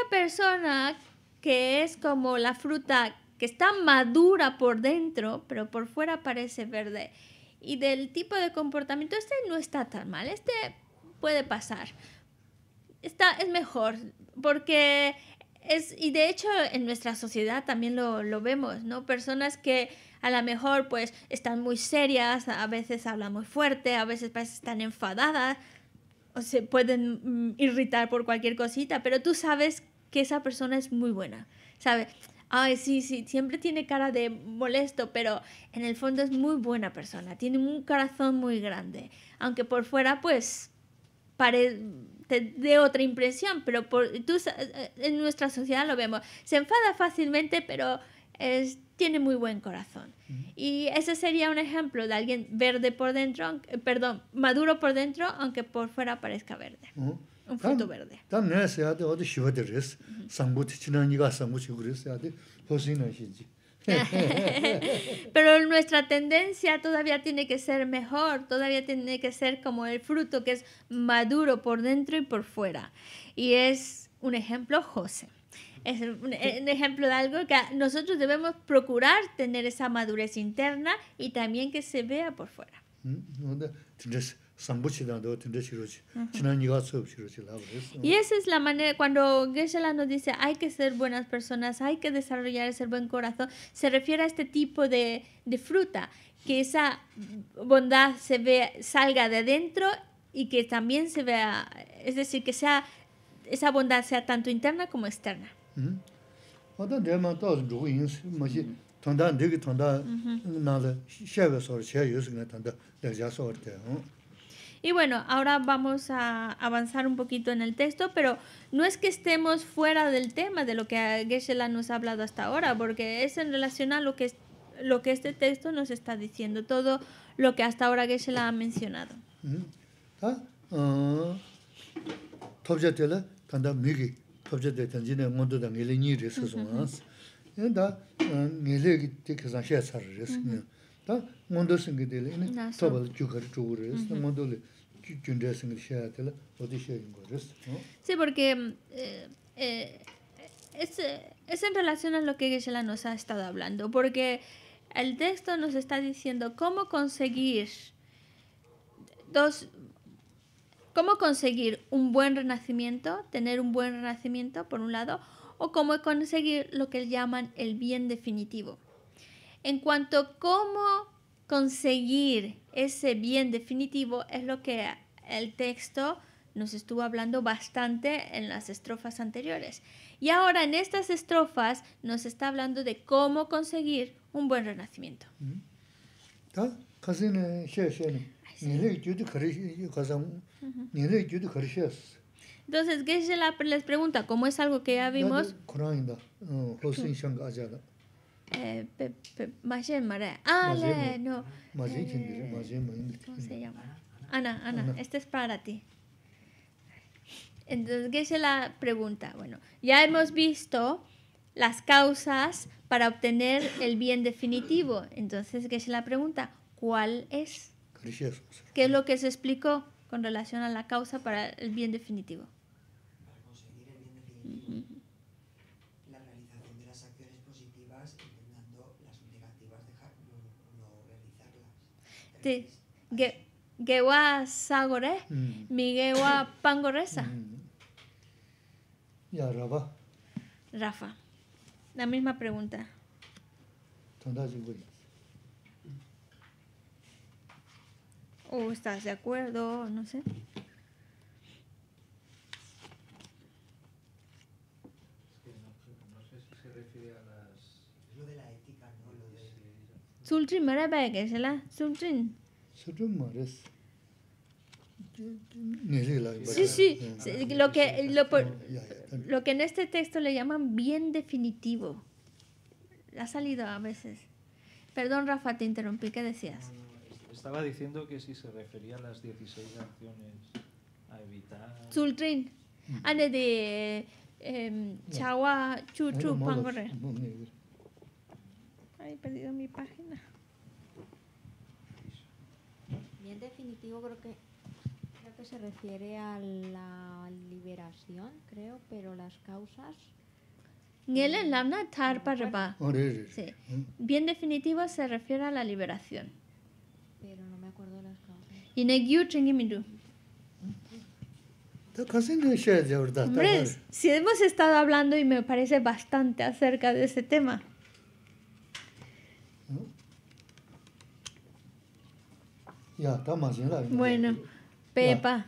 persona que es como la fruta que está madura por dentro, pero por fuera parece verde, y del tipo de comportamiento, este no está tan mal, este puede pasar. esta es mejor, porque es, y de hecho en nuestra sociedad también lo, lo vemos, ¿no? Personas que a lo mejor pues están muy serias, a veces hablan muy fuerte, a veces están enfadadas o se pueden mm, irritar por cualquier cosita, pero tú sabes que esa persona es muy buena, ¿sabes? Ay, sí, sí, siempre tiene cara de molesto, pero en el fondo es muy buena persona, tiene un corazón muy grande, aunque por fuera pues parece... De otra impresión, pero tú, eh, eh, en nuestra sociedad lo vemos. Se enfada fácilmente, pero es, tiene muy buen corazón. Y ese sería un ejemplo de alguien verde por dentro, eh, perdón, maduro por dentro, aunque por fuera parezca verde. Un fruto verde. *laughs* Pero nuestra tendencia todavía tiene que ser mejor, todavía tiene que ser como el fruto que es maduro por dentro y por fuera. Y es un ejemplo José. Es un, ejemplo de algo que nosotros debemos procurar tener esa madurez interna y también que se vea por fuera. Mm, Entonces, y esa es la manera, cuando Geshe-la nos dice hay que ser buenas personas, hay que desarrollar ese buen corazón, se refiere a este tipo de, de fruta, que esa bondad se ve, salga de adentro y que también se vea, es decir, que sea, esa bondad sea tanto interna como externa. Y bueno, ahora vamos a avanzar un poquito en el texto, pero no es que estemos fuera del tema de lo que geshe nos ha hablado hasta ahora, porque es en relación a lo que, lo que este texto nos está diciendo, todo lo que hasta ahora Geshe-la ha mencionado. Mm-hmm. Sí, porque mm, eh, eh, es, en relación a lo que Gisela nos ha estado hablando, porque el texto nos está diciendo cómo conseguir dos cómo conseguir un buen renacimiento, tener un buen renacimiento por un lado, o cómo conseguir lo que llaman el bien definitivo. En cuanto a cómo conseguir ese bien definitivo, es lo que el texto nos estuvo hablando bastante en las estrofas anteriores. Y ahora en estas estrofas nos está hablando de cómo conseguir un buen renacimiento. Entonces, Geshe les pregunta, ¿cómo es algo que ya vimos? Eh, ah, no. Ah, eh, ¿Cómo se llama? Ana, Ana, este es para ti. Entonces, ¿qué es la pregunta? Bueno, ya hemos visto las causas para obtener el bien definitivo. Entonces, ¿qué es la pregunta? ¿Cuál es? ¿Qué es lo que se explicó con relación a la causa para el bien definitivo? Para conseguir el bien definitivo. Ti, este, ge, sagore, mm. mi pangoresa. Mm. Ya, Rafa. Rafa, la misma pregunta. ¿O estás de acuerdo? No sé. Sultrin mara baya kaisa la, Sultrin. Sultrin Sí, sí, lo que, lo, lo que en este texto le llaman bien definitivo. Ha salido a veces. Perdón, Rafa, te interrumpí. ¿Qué decías? Estaba diciendo que si se refería a las 16 acciones a evitar... Sultrin. Mm. Ane ah, de... Em, Chawa, Chuchu, pangorre he perdido mi página. Bien definitivo creo que creo que se refiere a la liberación, creo, pero las causas Sí. Mm. Bien definitivo se refiere a la liberación. Pero no me acuerdo las causas. Y Negyu mm. si hemos estado hablando y me parece bastante acerca de ese tema. Ya, estamos haciendo la Bueno, Pepa.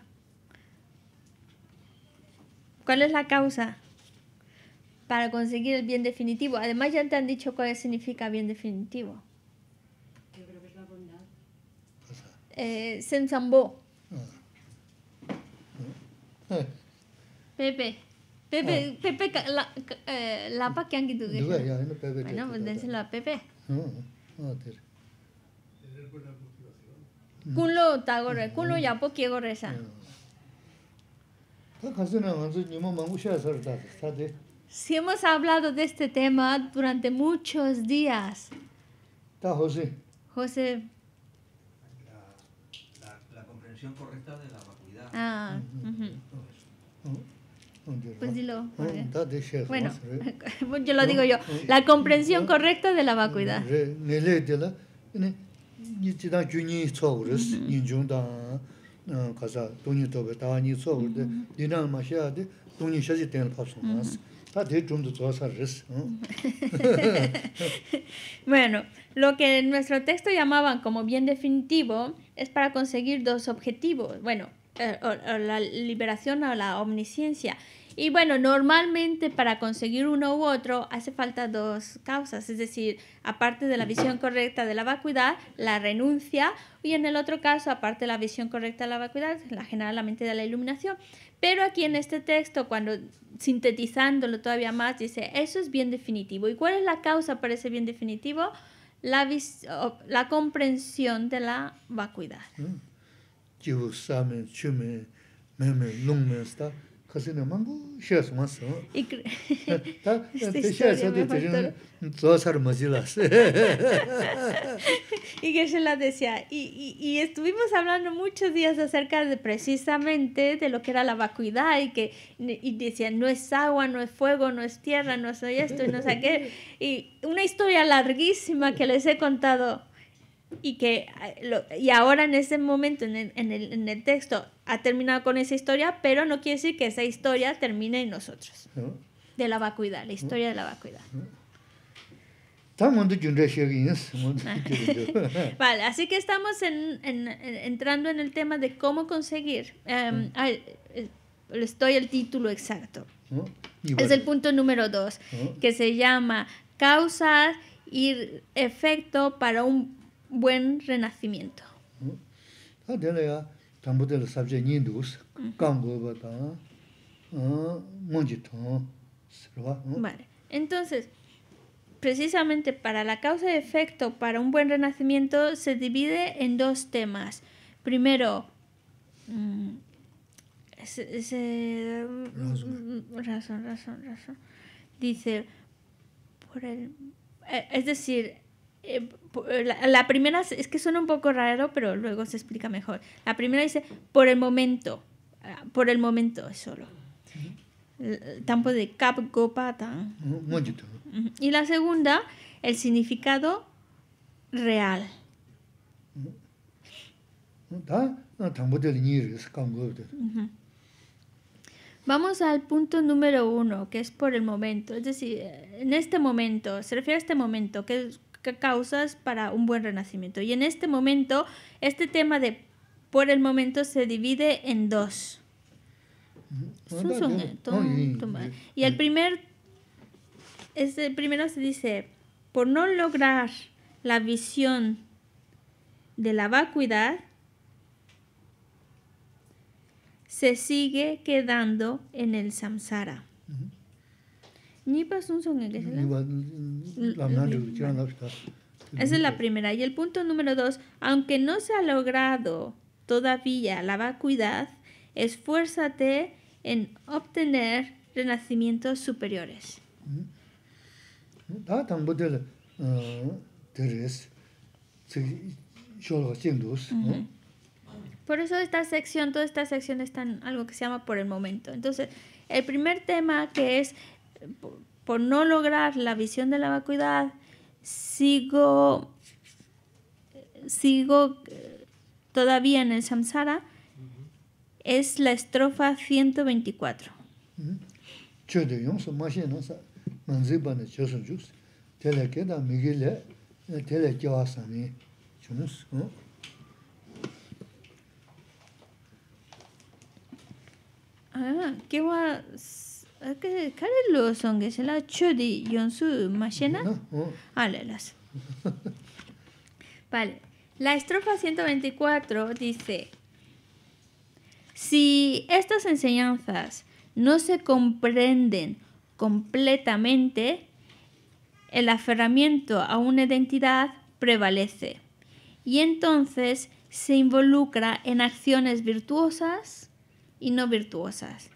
¿Cuál es la causa? Para conseguir el bien definitivo. Además, ya te han dicho cuál significa bien definitivo. Yo creo que es la bondad. Eh, Sensambó. Ah. Eh. eh. Pepe. Pepe, ah. Pepe, la, eh, pa que han quitado. Bueno, pues dénselo a Pepe. No, no, tagore, 따고래 yapo poquiego reza Si hemos hablado de este tema durante muchos días. ¿Está José. José. La, comprensión correcta de la vacuidad. Ah, uh ah, -huh. Pues dilo. Ah, bueno, *laughs* yo lo digo yo. La comprensión correcta de la vacuidad. *laughs* Bueno, lo que en nuestro texto llamaban como bien definitivo es para conseguir dos objetivos, bueno, eh, la liberación o la omnisciencia. Y bueno, normalmente para conseguir uno u otro hace falta dos causas, es decir, aparte de la visión correcta de la vacuidad, la renuncia, y en el otro caso, aparte de la visión correcta de la vacuidad, la general la mente de la iluminación. Pero aquí en este texto, cuando sintetizándolo todavía más, dice, eso es bien definitivo. ¿Y cuál es la causa para ese bien definitivo? La, la comprensión de la vacuidad kasina mangu mango, *laughs* este, maso. Ta *laughs* Y Y se la decía, y, estuvimos hablando muchos días acerca de precisamente de lo que era la vacuidad y que y decía, no es agua, no es fuego, no es tierra, no soy esto y no sé qué. *laughs* Y una historia larguísima que les he contado y que ah, y ahora en ese momento en el, en, el, en el, texto ha terminado con esa historia, pero no quiere decir que esa historia termine en nosotros. De la vacuidad, la historia de la vacuidad. *laughs* *laughs* vale, así que estamos en, entrando en el tema de cómo conseguir. Um, em, les el título exacto. Es el punto número dos, que se llama causar y efecto para un buen renacimiento. Mm. Ah, ah, mm. entonces, precisamente para la causa y efecto para un buen renacimiento se divide en dos temas. Primero, mm, razón, razón, razón. Dice, eh, es decir, eh, eh, la, primera es que suena un poco raro, pero luego se explica mejor. La primera dice, por el momento, ah, por el momento es solo. Eh, de cap gopata Y la segunda, el significado real. Ah, Vamos al punto número uno, que es por el momento. Es decir, en este momento, se refiere a este momento, que es causas para un buen renacimiento. Y en este momento, este tema de por el momento se divide en dos. Y el primer, este primero se dice, por no lograr la visión de la vacuidad, se sigue quedando en el samsara. Esa es la primera. Y el punto número dos, aunque no se ha logrado todavía la vacuidad, esfuérzate en obtener renacimientos superiores. Por eso esta sección, toda esta sección está en algo que se llama por el momento. Entonces, el primer tema que es por no lograr la visión de la vacuidad, sigo, sigo eh, todavía en el samsara, es la estrofa 124. ¿eh? Eh, ah, ¿qué va? son se la chodi su machena. Ah, vale. La estrofa 124 dice: Si estas enseñanzas no se comprenden completamente, el aferramiento a una identidad prevalece y entonces se involucra en acciones virtuosas y no virtuosas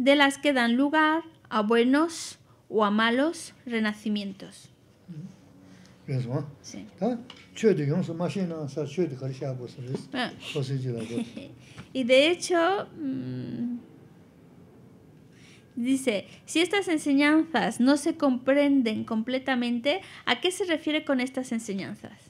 de las que dan lugar a buenos o a malos renacimientos. Y de hecho, mm, dice, si estas enseñanzas no se comprenden completamente, ¿a qué se refiere con estas enseñanzas?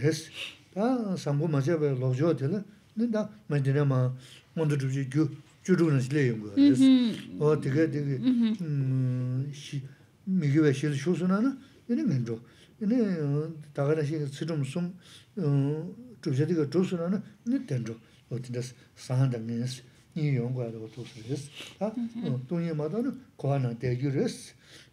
rēs. Tā sāṅgō mācchā bē lōgchō tē lē, nē tā mā tē nē mā mōntō tūpchī gyū, gyū rūg nā shī lē yōng gō rēs. Wā tē kē tē kē mī kī bē shī lē shū nā nā nī Tā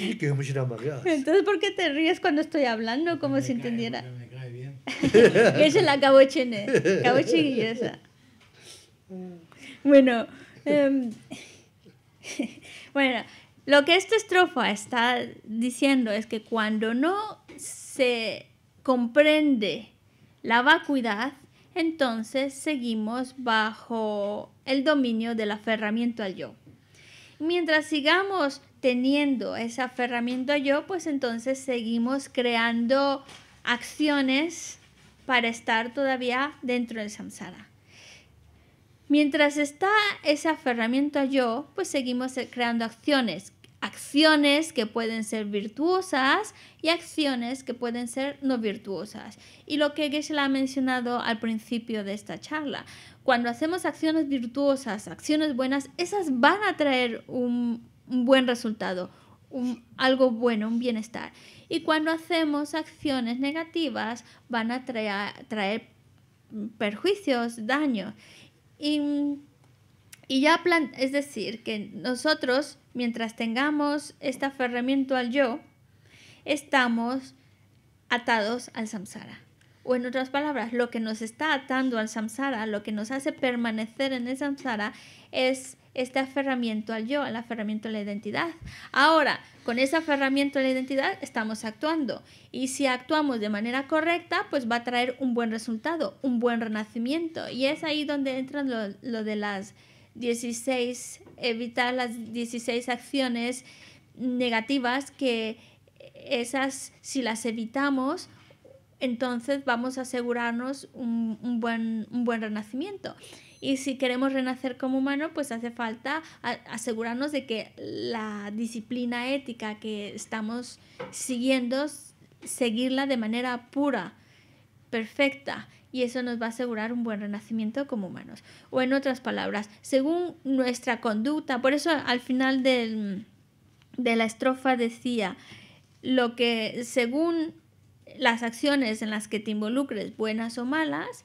Entonces, ¿por qué te ríes cuando estoy hablando? Como si entendiera. me cae bien. es *laughs* la Cabochine esa. Bueno, em, *laughs* bueno, lo que esta estrofa está diciendo es que cuando no se comprende la vacuidad, entonces seguimos bajo el dominio del aferramiento al yo. Mientras sigamos teniendo esa aferramiento yo, pues entonces seguimos creando acciones para estar todavía dentro del samsara. Mientras está ese aferramiento yo, pues seguimos eh, creando acciones, acciones que pueden ser virtuosas y acciones que pueden ser no virtuosas. Y lo que Geshe ha mencionado al principio de esta charla, cuando hacemos acciones virtuosas, acciones buenas, esas van a traer un, un buen resultado, algo bueno, un bienestar. Y cuando hacemos acciones negativas van a traer, perjuicios, daños. Y, y ya es decir, que nosotros, mientras tengamos este aferramiento al yo, estamos atados al samsara. O en otras palabras, lo que nos está atando al samsara, lo que nos hace permanecer en el samsara, es este aferramiento al yo, al aferramiento a la identidad. Ahora, con ese aferramiento a la identidad estamos actuando y si actuamos de manera correcta, pues va a traer un buen resultado, un buen renacimiento. Y es ahí donde entran lo, de las 16, evitar las 16 acciones negativas que esas, si las evitamos, entonces vamos a asegurarnos un, buen, un buen renacimiento. Y si queremos renacer como humanos, pues hace falta asegurarnos de que la disciplina ética que estamos siguiendo, seguirla de manera pura, perfecta, y eso nos va a asegurar un buen renacimiento como humanos. O en otras palabras, según nuestra conducta, por eso al final del, de la estrofa decía, lo que según las acciones en las que te involucres, buenas o malas,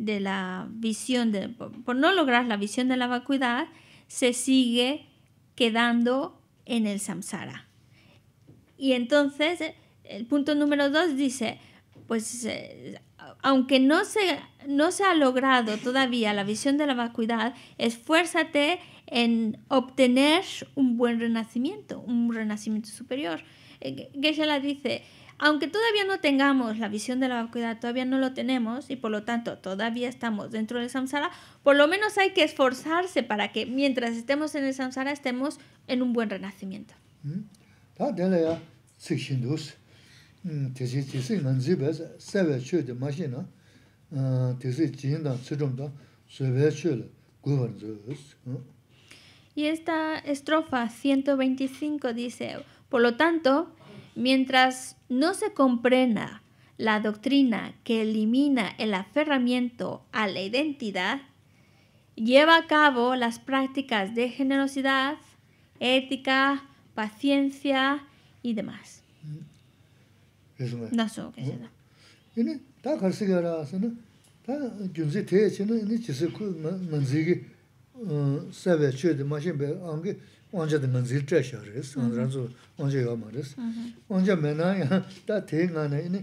de la visión, de, por no lograr la visión de la vacuidad, se sigue quedando en el samsara. Y entonces eh, el punto número dos dice, pues eh, aunque no se, no se ha logrado todavía la visión de la vacuidad, esfuérzate en obtener un buen renacimiento, un renacimiento superior. Eh, Geshe-la dice, aunque todavía no tengamos la visión de la vacuidad, todavía no lo tenemos y por lo tanto todavía estamos dentro del samsara, por lo menos hay que esforzarse para que mientras estemos en el samsara estemos en un buen renacimiento. Y esta estrofa 125 dice, por lo tanto, Mientras no se comprena la doctrina que elimina el aferramiento a la identidad, lleva a cabo las prácticas de generosidad, ética, paciencia y demás. Eso es. 온저드 di ngan 온저 chay shaa riz, ranzu onja yaa ma riz. Mm-hmm. Onja menaa yaa taa thee ngaa naa ini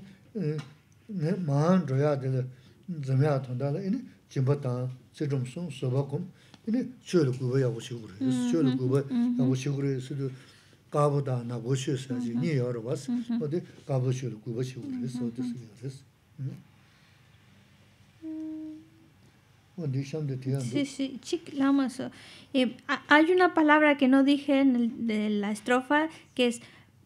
maaan dhoyaa dili zimyaa thondaa laa ini jimba taa, zidrum sun, Sí, sí, eh, hay una palabra que no dije en, la estrofa que es,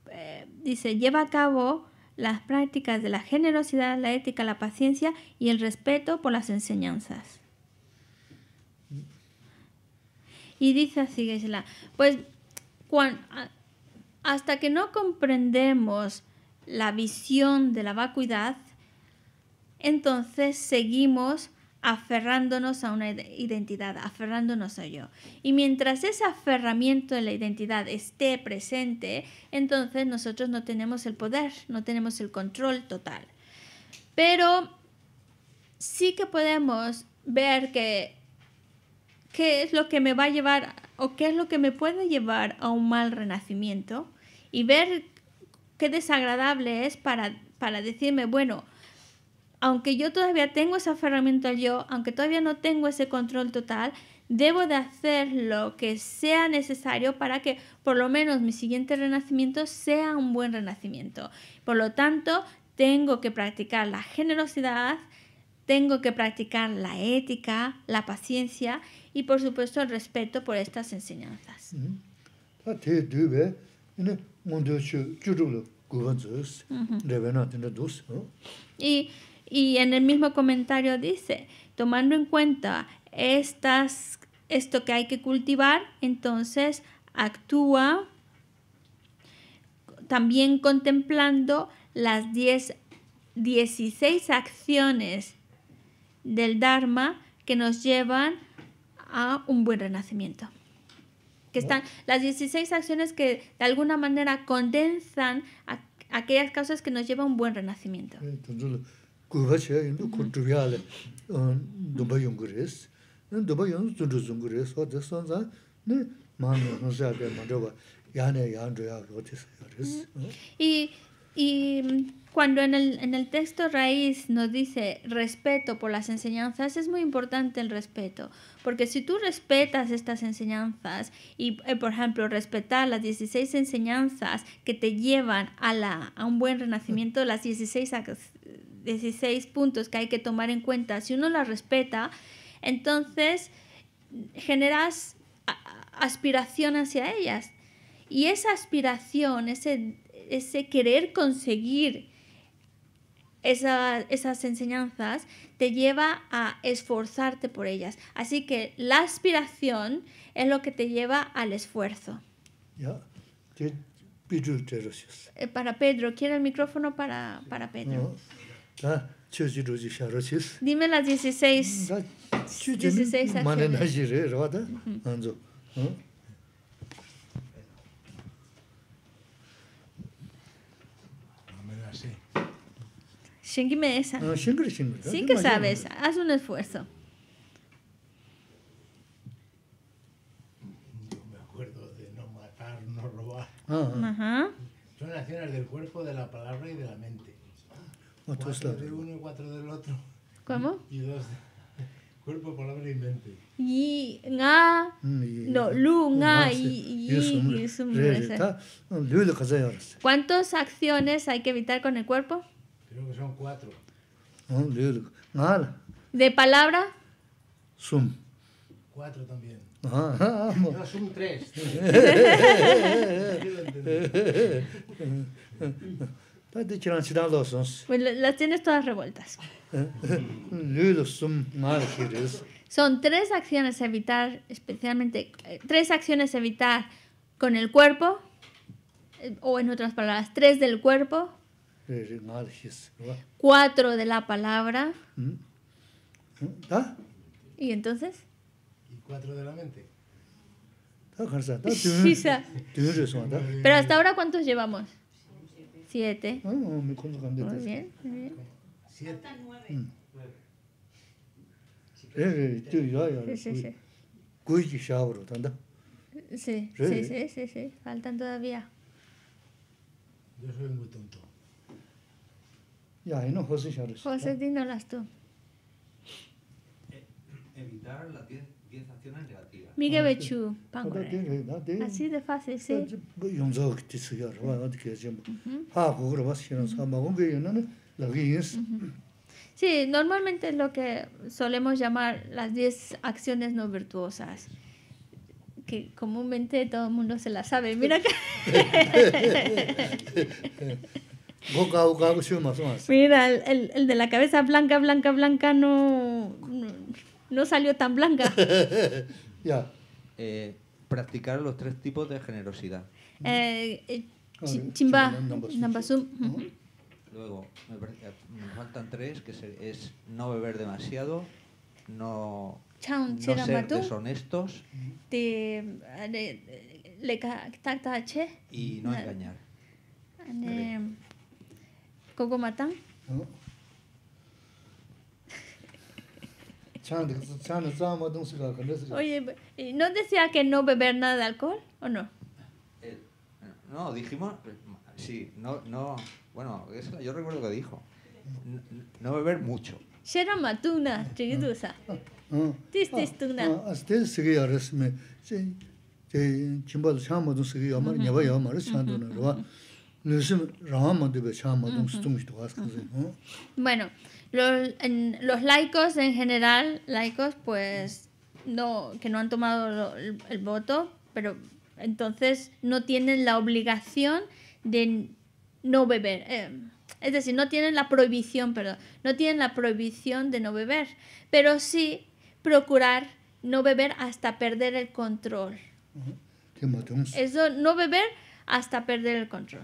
eh, dice, lleva a cabo las prácticas de la generosidad, la ética, la paciencia y el respeto por las enseñanzas. Y dice así, pues cuando, hasta que no comprendemos la visión de la vacuidad, entonces seguimos aferrándonos a una identidad, aferrándonos a yo. Y mientras ese aferramiento en la identidad esté presente, entonces nosotros no tenemos el poder, no tenemos el control total. Pero sí que podemos ver qué es lo que me va a llevar o qué es lo que me puede llevar a un mal renacimiento y ver qué desagradable es para, para decirme, bueno, aunque yo todavía tengo esa herramienta yo, aunque todavía no tengo ese control total, debo de hacer lo que sea necesario para que por lo menos mi siguiente renacimiento sea un buen renacimiento. Por lo tanto, tengo que practicar la generosidad, tengo que practicar la ética, la paciencia y por supuesto el respeto por estas enseñanzas. Y y en el mismo comentario dice, tomando en cuenta estas, esto que hay que cultivar, entonces actúa también contemplando las 10, 16 acciones del Dharma que nos llevan a un buen renacimiento. Que están las 16 acciones que de alguna manera condensan aquellas causas que nos llevan a un buen renacimiento y cuando en el, texto raíz nos dice respeto por las enseñanzas, es muy importante el respeto, porque si tú respetas estas enseñanzas y, eh, por ejemplo, respetar las 16 enseñanzas que te llevan a, la, a un buen renacimiento, las 16 16 puntos que hay que tomar en cuenta, si uno las respeta, entonces generas aspiración hacia ellas. Y esa aspiración, ese, querer conseguir esas enseñanzas, te lleva a esforzarte por ellas. Así que la aspiración es lo que te lleva al esfuerzo. Eh, para Pedro, ¿quiere el micrófono para, para Pedro. Ah, Dime las 16. 16 Shingime esa. No, ah, shingri, shingri. Ah, sí que sabes, haz un esfuerzo. Yo me acuerdo de no matar, no robar. Ajá. Son acciones del cuerpo, de la palabra y de la mente. Cuatro de uno y cuatro del otro. ¿Cómo? Y dos. *laughs* Cuerpo, palabra y mente. Y, nga, mm, no, lu, nga, y, y, ¿Cuántas acciones hay que evitar con el cuerpo? Creo que son cuatro. ¿De palabra? Sum. Cuatro también. Ah, ah, no, sum tres. *laughs* *laughs* Pues, pues, las tienes todas revueltas. *laughs* Son tres acciones a evitar, especialmente eh, tres acciones a evitar con el cuerpo, eh, o en otras palabras, tres del cuerpo, cuatro de la palabra. Mm. ¿Ah? ¿Y entonces? Y cuatro de la mente. *laughs* ¿eh? Pero hasta ahora, ¿cuántos llevamos? Siete. me muy bien, muy bien. Siete. Nueve. Eh, Sí, sí, sí. Sí, sí, sí, Faltan todavía. Yo soy muy tonto. Ya, no, José José, tú. Eh, evitar las 10 acciones Miguel Bechu, Así de fácil, sí. Sí, normalmente es lo que solemos llamar las 10 acciones no virtuosas, que comúnmente todo el mundo se las sabe. Mira el, de la cabeza blanca, blanca, blanca no, no salió tan blanca. Ya. Eh, practicar los tres tipos de generosidad. chimba, nambasum. Luego, eh, me, faltan tres, que es no beber demasiado, no, ser deshonestos y no engañar. coco Oye, ¿no decía que no beber nada de alcohol o no? Eh, no, dijimos, sí, no, no, bueno, yo recuerdo que dijo, no, beber mucho. ¿Qué es lo que seguía resme, sí, chimbal amar, ¿no? Bueno. Los, en, los laicos en general, laicos, pues no, que no han tomado el, voto, pero entonces no tienen la obligación de no beber. Em, es decir, no tienen la prohibición, perdón, no tienen la prohibición de no beber, pero sí procurar no beber hasta perder el control. Eso, no beber hasta perder el control.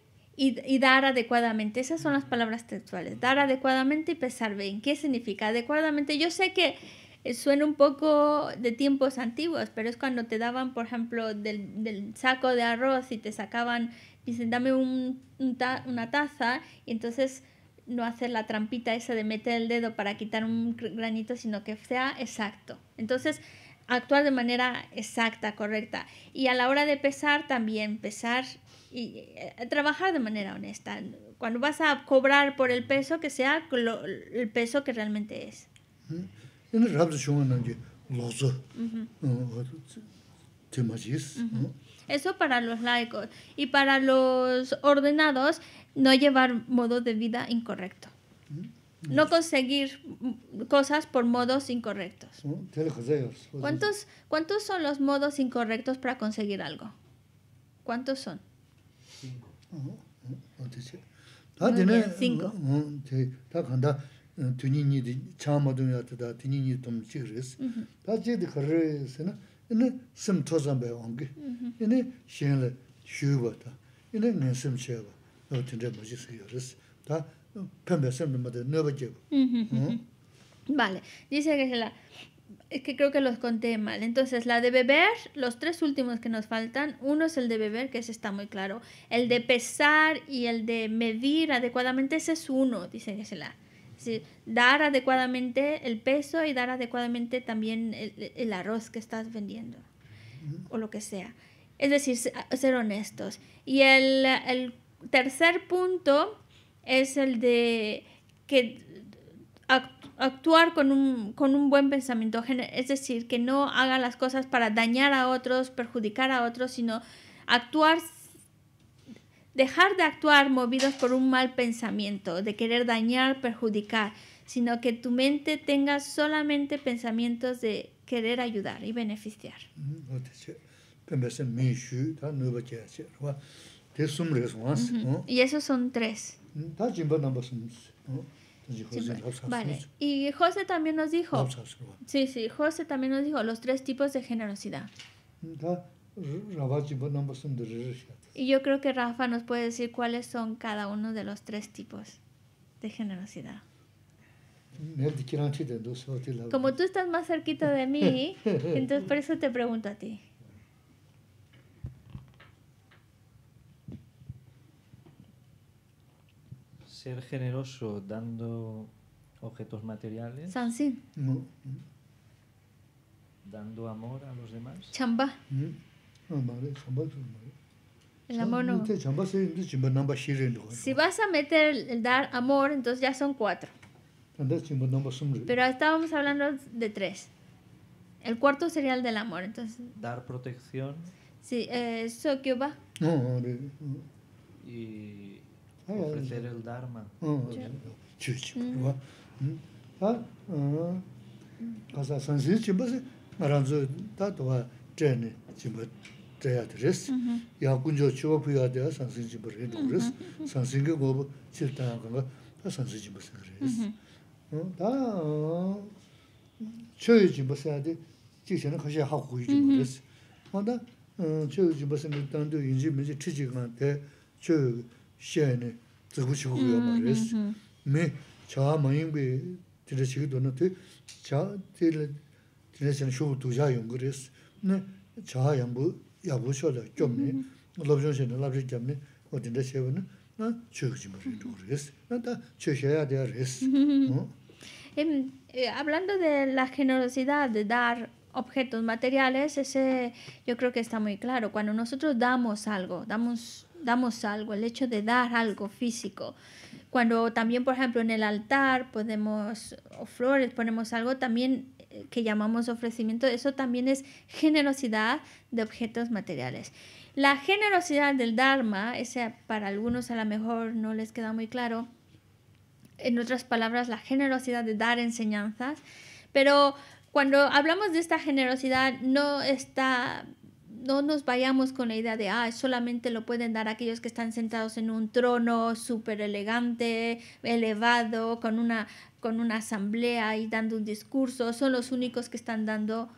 y, dar adecuadamente. Esas son las palabras textuales. Dar adecuadamente y pesar bien. ¿Qué significa adecuadamente? Yo sé que eh, suena un poco de tiempos antiguos, pero es cuando te daban, por ejemplo, del, saco de arroz y te sacaban, dicen, dame una taza y entonces no hacer la trampita esa de meter el dedo para quitar un granito, sino que sea exacto. Entonces, actuar de manera exacta, correcta. Y a la hora de pesar, también pesar y eh, trabajar de manera honesta. Cuando vas a cobrar por el peso, que sea el peso que realmente es. Eso para los laicos. Y para los ordenados, no llevar modo de vida incorrecto. ¿Mm? No conseguir cosas por modos incorrectos. Pues, ¿Cuántos, ¿Cuántos son los modos incorrectos para conseguir algo? ¿Cuántos son? Mm. Entonces, da de ne, hm, te da que anda tunini cha madu ya es que creo que los conté mal. Entonces, la de beber, los tres últimos que nos faltan, uno es el de beber, que ese está muy claro. El de pesar y el de medir adecuadamente, ese es uno, dice que dar adecuadamente el peso y dar adecuadamente también el, arroz que estás vendiendo o lo que sea. Es decir, ser honestos. Y el, el tercer punto es el de que actuar con un, buen pensamiento, es decir, que no haga las cosas para dañar a otros, perjudicar a otros, sino actuar, dejar de actuar movidos por un mal pensamiento, de querer dañar, perjudicar, sino que tu mente tenga solamente pensamientos de querer ayudar y beneficiar. Mm-hmm. Y esos son tres. Mm, Vale, y José también nos dijo. Sí, sí, José también nos dijo los tres tipos de generosidad. Y yo creo que Rafa nos puede decir cuáles son cada uno de los tres tipos de generosidad. Como tú estás más cerquita de mí, *laughs* entonces por eso te pregunto a ti. ser generoso dando objetos materiales. Sansin. No. Dando amor a los demás. Chamba. Mm. El amor no. Si vas a meter el dar amor, entonces ya son cuatro. Pero estábamos hablando de tres. El cuarto sería el del amor, entonces. Dar protección. Sí, eh, va? No, Y Hri bring sadlyi zo' 아? Chö 가서 jibpa. Asa san игala jibba zi nar dando ta do gwa East O Canvas Zakha you are not tecnig jiba tea. Zyvab wellness system body isktikizajzaka Ivan Lerasashvili Citi and you use it on your 하고 to maintain one's health. Che ya jibba society I jar mikasay-ik call tsugu shigu yo ma res. Me chaa ma yinbi tira shigu dona te chaa tila tira shina shugu tuja yungu res. Ne chaa yambu yabu shoda kyomni, lobzhon shina labzhi kyamni o tira shewa na na chugu jima rindu res. Na ta chu shaya dea res. Hablando de la generosidad de dar objetos materiales, ese yo creo que está muy claro. Cuando nosotros damos algo, damos damos algo, el hecho de dar algo físico. Cuando también, por ejemplo, en el altar podemos, o flores, ponemos algo también eh, que llamamos ofrecimiento, eso también es generosidad de objetos materiales. La generosidad del Dharma, ese para algunos a lo mejor no les queda muy claro, en otras palabras, la generosidad de dar enseñanzas, pero cuando hablamos de esta generosidad no está no nos vayamos con la idea de, ah, solamente lo pueden dar aquellos que están sentados en un trono súper elegante, elevado, con una, con una asamblea y dando un discurso. Son los únicos que están dando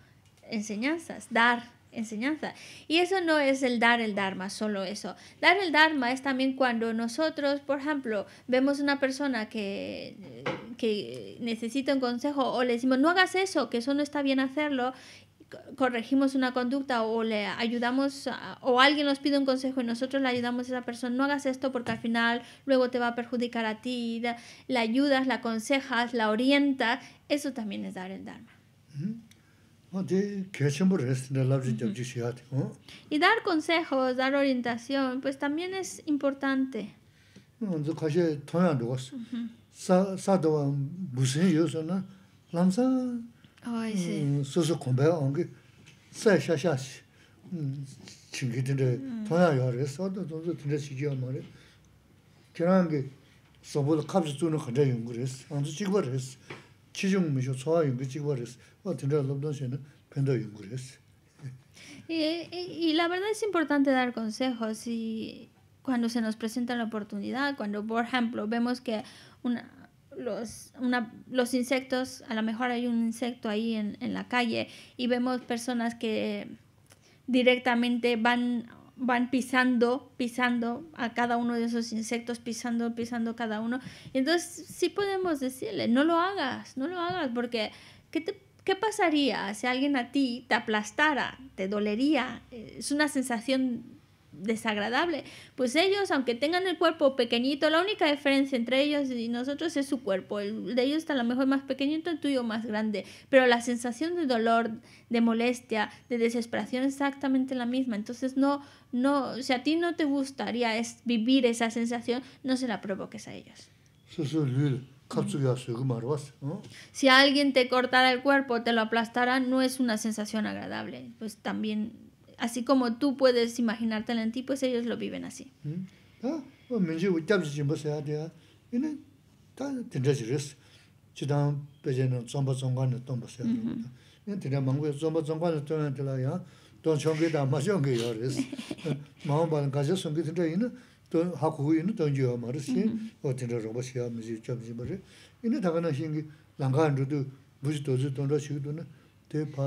enseñanzas, dar enseñanza. Y eso no es el dar el Dharma, solo eso. Dar el Dharma es también cuando nosotros, por ejemplo, vemos una persona que, que necesita un consejo o le decimos, no hagas eso, que eso no está bien hacerlo, corregimos una conducta o le ayudamos o alguien nos pide un consejo y nosotros le ayudamos a esa persona, no hagas esto porque al final luego te va a perjudicar a ti, la, ayudas, la aconsejas, la orientas, eso también es dar el Dharma. Ah, y dar consejos, dar orientación, pues también es importante y la verdad es importante dar consejos y cuando se nos presenta la oportunidad, cuando por ejemplo vemos que una, los, una, los insectos, a lo mejor hay un insecto ahí en, la calle y vemos personas que directamente van, van pisando, pisando a cada uno de esos insectos, pisando, pisando cada uno. Entonces sí podemos decirle, no lo hagas, no lo hagas, porque ¿qué, qué pasaría si alguien a ti te aplastara, te dolería? Eh, es una sensación desagradable. Pues ellos, aunque tengan el cuerpo pequeñito, la única diferencia entre ellos y nosotros es su cuerpo. El de ellos está a lo mejor más pequeñito, el tuyo más grande. Pero la sensación de dolor, de molestia, de desesperación es exactamente la misma. Entonces no, no, si a ti no te gustaría es vivir esa sensación, no se la provoques a ellos. Si alguien te cortara el cuerpo, te lo aplastara, no es una sensación agradable. Pues también así como tú puedes imaginártelo en ti, pues ellos lo viven así. ¿Mm? Ah, pues,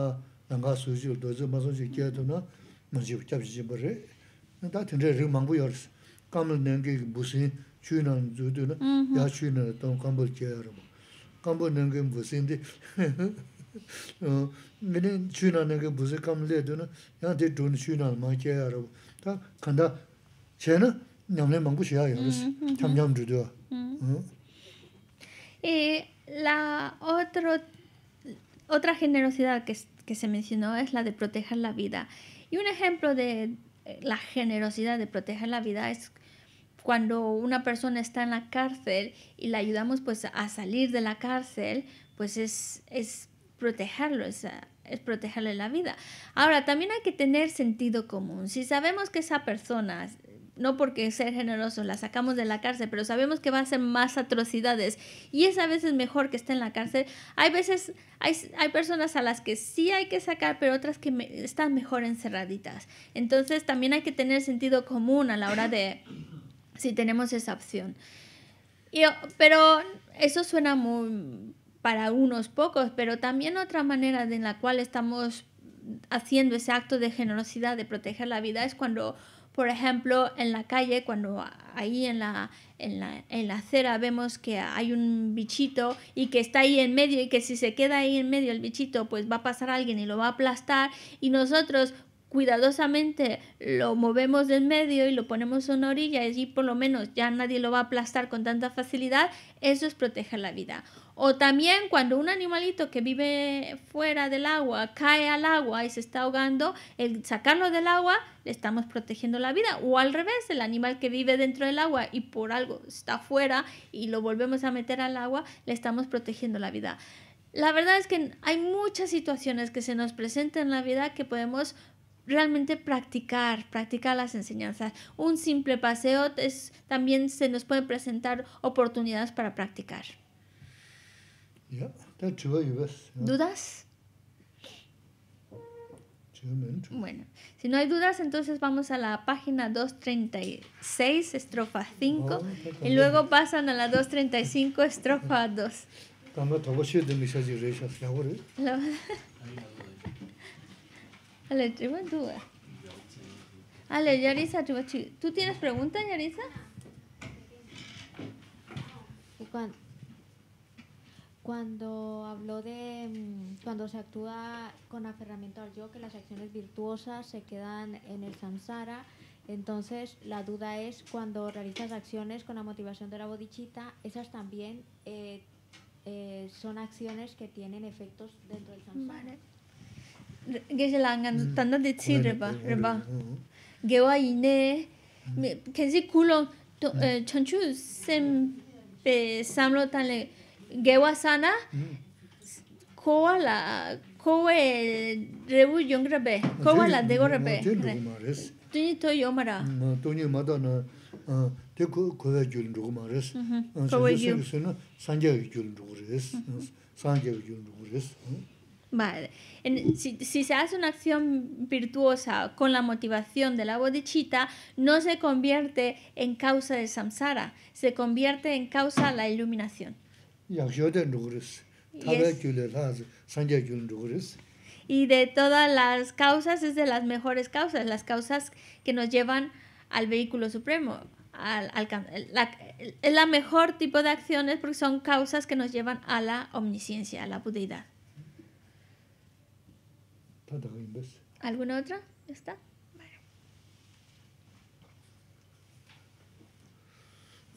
*laughs* nāngā sūshū, dōzhū mā sūshū kia tu nā, mā shīw chab shīw bā rē. Tā tīng rē rīg māngbū yā rī sī. Kāmbal nāngi būsī chū nā rī zū tu nā, yā chū nā rī tōng kāmbal kia yā rī mō. Kāmbal nāngi būsī ndi, mī nī chū nā lē tu nā, yā tī nā nā rī yā rī Tā nā, nyam otra generosidad que que se mencionó es la de proteger la vida. Y un ejemplo de eh, la generosidad de proteger la vida es cuando una persona está en la cárcel y la ayudamos pues a salir de la cárcel, pues es, es protegerlo, es, es protegerle la vida. Ahora, también hay que tener sentido común. Si sabemos que esa persona no porque ser generosos la sacamos de la cárcel, pero sabemos que va a ser más atrocidades y es a veces mejor que esté en la cárcel. Hay veces, hay, personas a las que sí hay que sacar, pero otras que están mejor encerraditas. Entonces también hay que tener sentido común a la hora de si tenemos esa opción. pero eso suena muy para unos pocos, pero también otra manera en la cual estamos haciendo ese acto de generosidad, de proteger la vida, es cuando por ejemplo, en la calle, cuando ahí en la, en la, acera vemos que hay un bichito y que está ahí en medio y que si se queda ahí en medio el bichito, pues va a pasar alguien y lo va a aplastar y nosotros cuidadosamente lo movemos del medio y lo ponemos en una orilla y allí por lo menos ya nadie lo va a aplastar con tanta facilidad, eso es proteger la vida. O también cuando un animalito que vive fuera del agua cae al agua y se está ahogando, el sacarlo del agua le estamos protegiendo la vida. O al revés, el animal que vive dentro del agua y por algo está fuera y lo volvemos a meter al agua, le estamos protegiendo la vida. La verdad es que hay muchas situaciones que se nos presentan en la vida que podemos realmente practicar, practicar las enseñanzas. Un simple paseo también se nos puede presentar oportunidades para practicar. ¿Dudas? Bueno, si no hay dudas, entonces vamos a la página 236, estrofa 5, ah, y luego pasan a la 235, estrofa 2. ¿tú tienes preguntas Yarisa? ¿Y cuándo? cuando habló de mm, cuando se actúa con aferramiento al yo, que las acciones virtuosas se quedan en el samsara. Entonces, la duda es cuando realizas acciones con la motivación de la bodichita, esas también eh, eh, son acciones que tienen efectos dentro del samsara. Vale. decir? 단단 대치 레바 레바 ine 이네 mm. 켄지 culo mm. eh, chonchu 천추 셈베 tan tanle gewasana koa la koa rebu yongrabe koa ah, la degorabe tuni to yomara tuni mada na te koa gyulun rugu mares koa ah, gyulun sanja gyulun rugu res sanja gyulun rugu res Vale. En, si, si, se hace una acción virtuosa con la motivación de la bodichita, no se convierte en causa de samsara, se convierte en causa la iluminación. Y de todas las causas es de las mejores causas, las causas que nos llevan al vehículo supremo. Al, es la mejor tipo de acciones porque son causas que nos llevan a la omnisciencia, a la budeidad. ¿Alguna otra? está?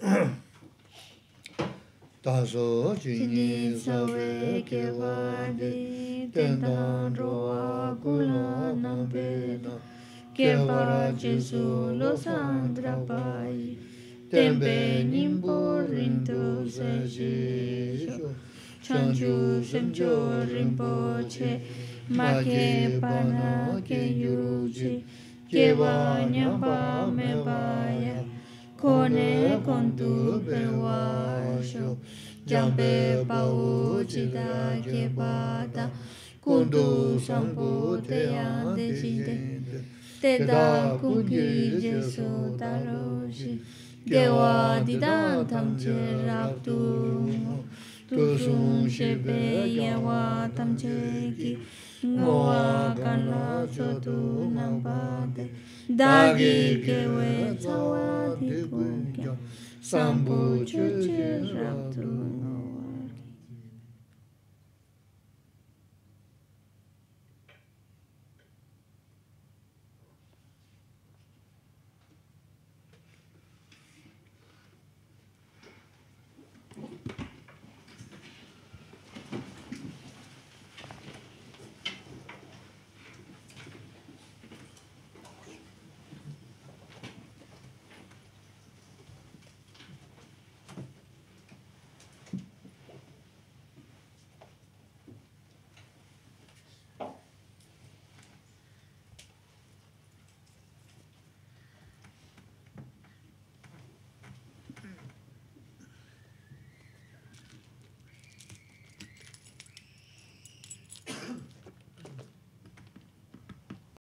*clears throat* dāso jīni sāvē kēwā dī, tēndān rōwā kūlā nāng pēdā, kēwā rā jēsū lō sāndrā pāi, tēmbē nīmbō rīntū sāshī shō, chāngchū shimchō mā kē pānā Kone kontu pewa sho Jampe pao chita ke pata Kundu sampo te y a n d e chinte Te da kungi jesu taro shi Dewa didan tamche raptu Tusum shepe yewa tamche ki n g w a kanla chotu nampate dāgī kēwē tsāwā tīpū kyō sāmbū chū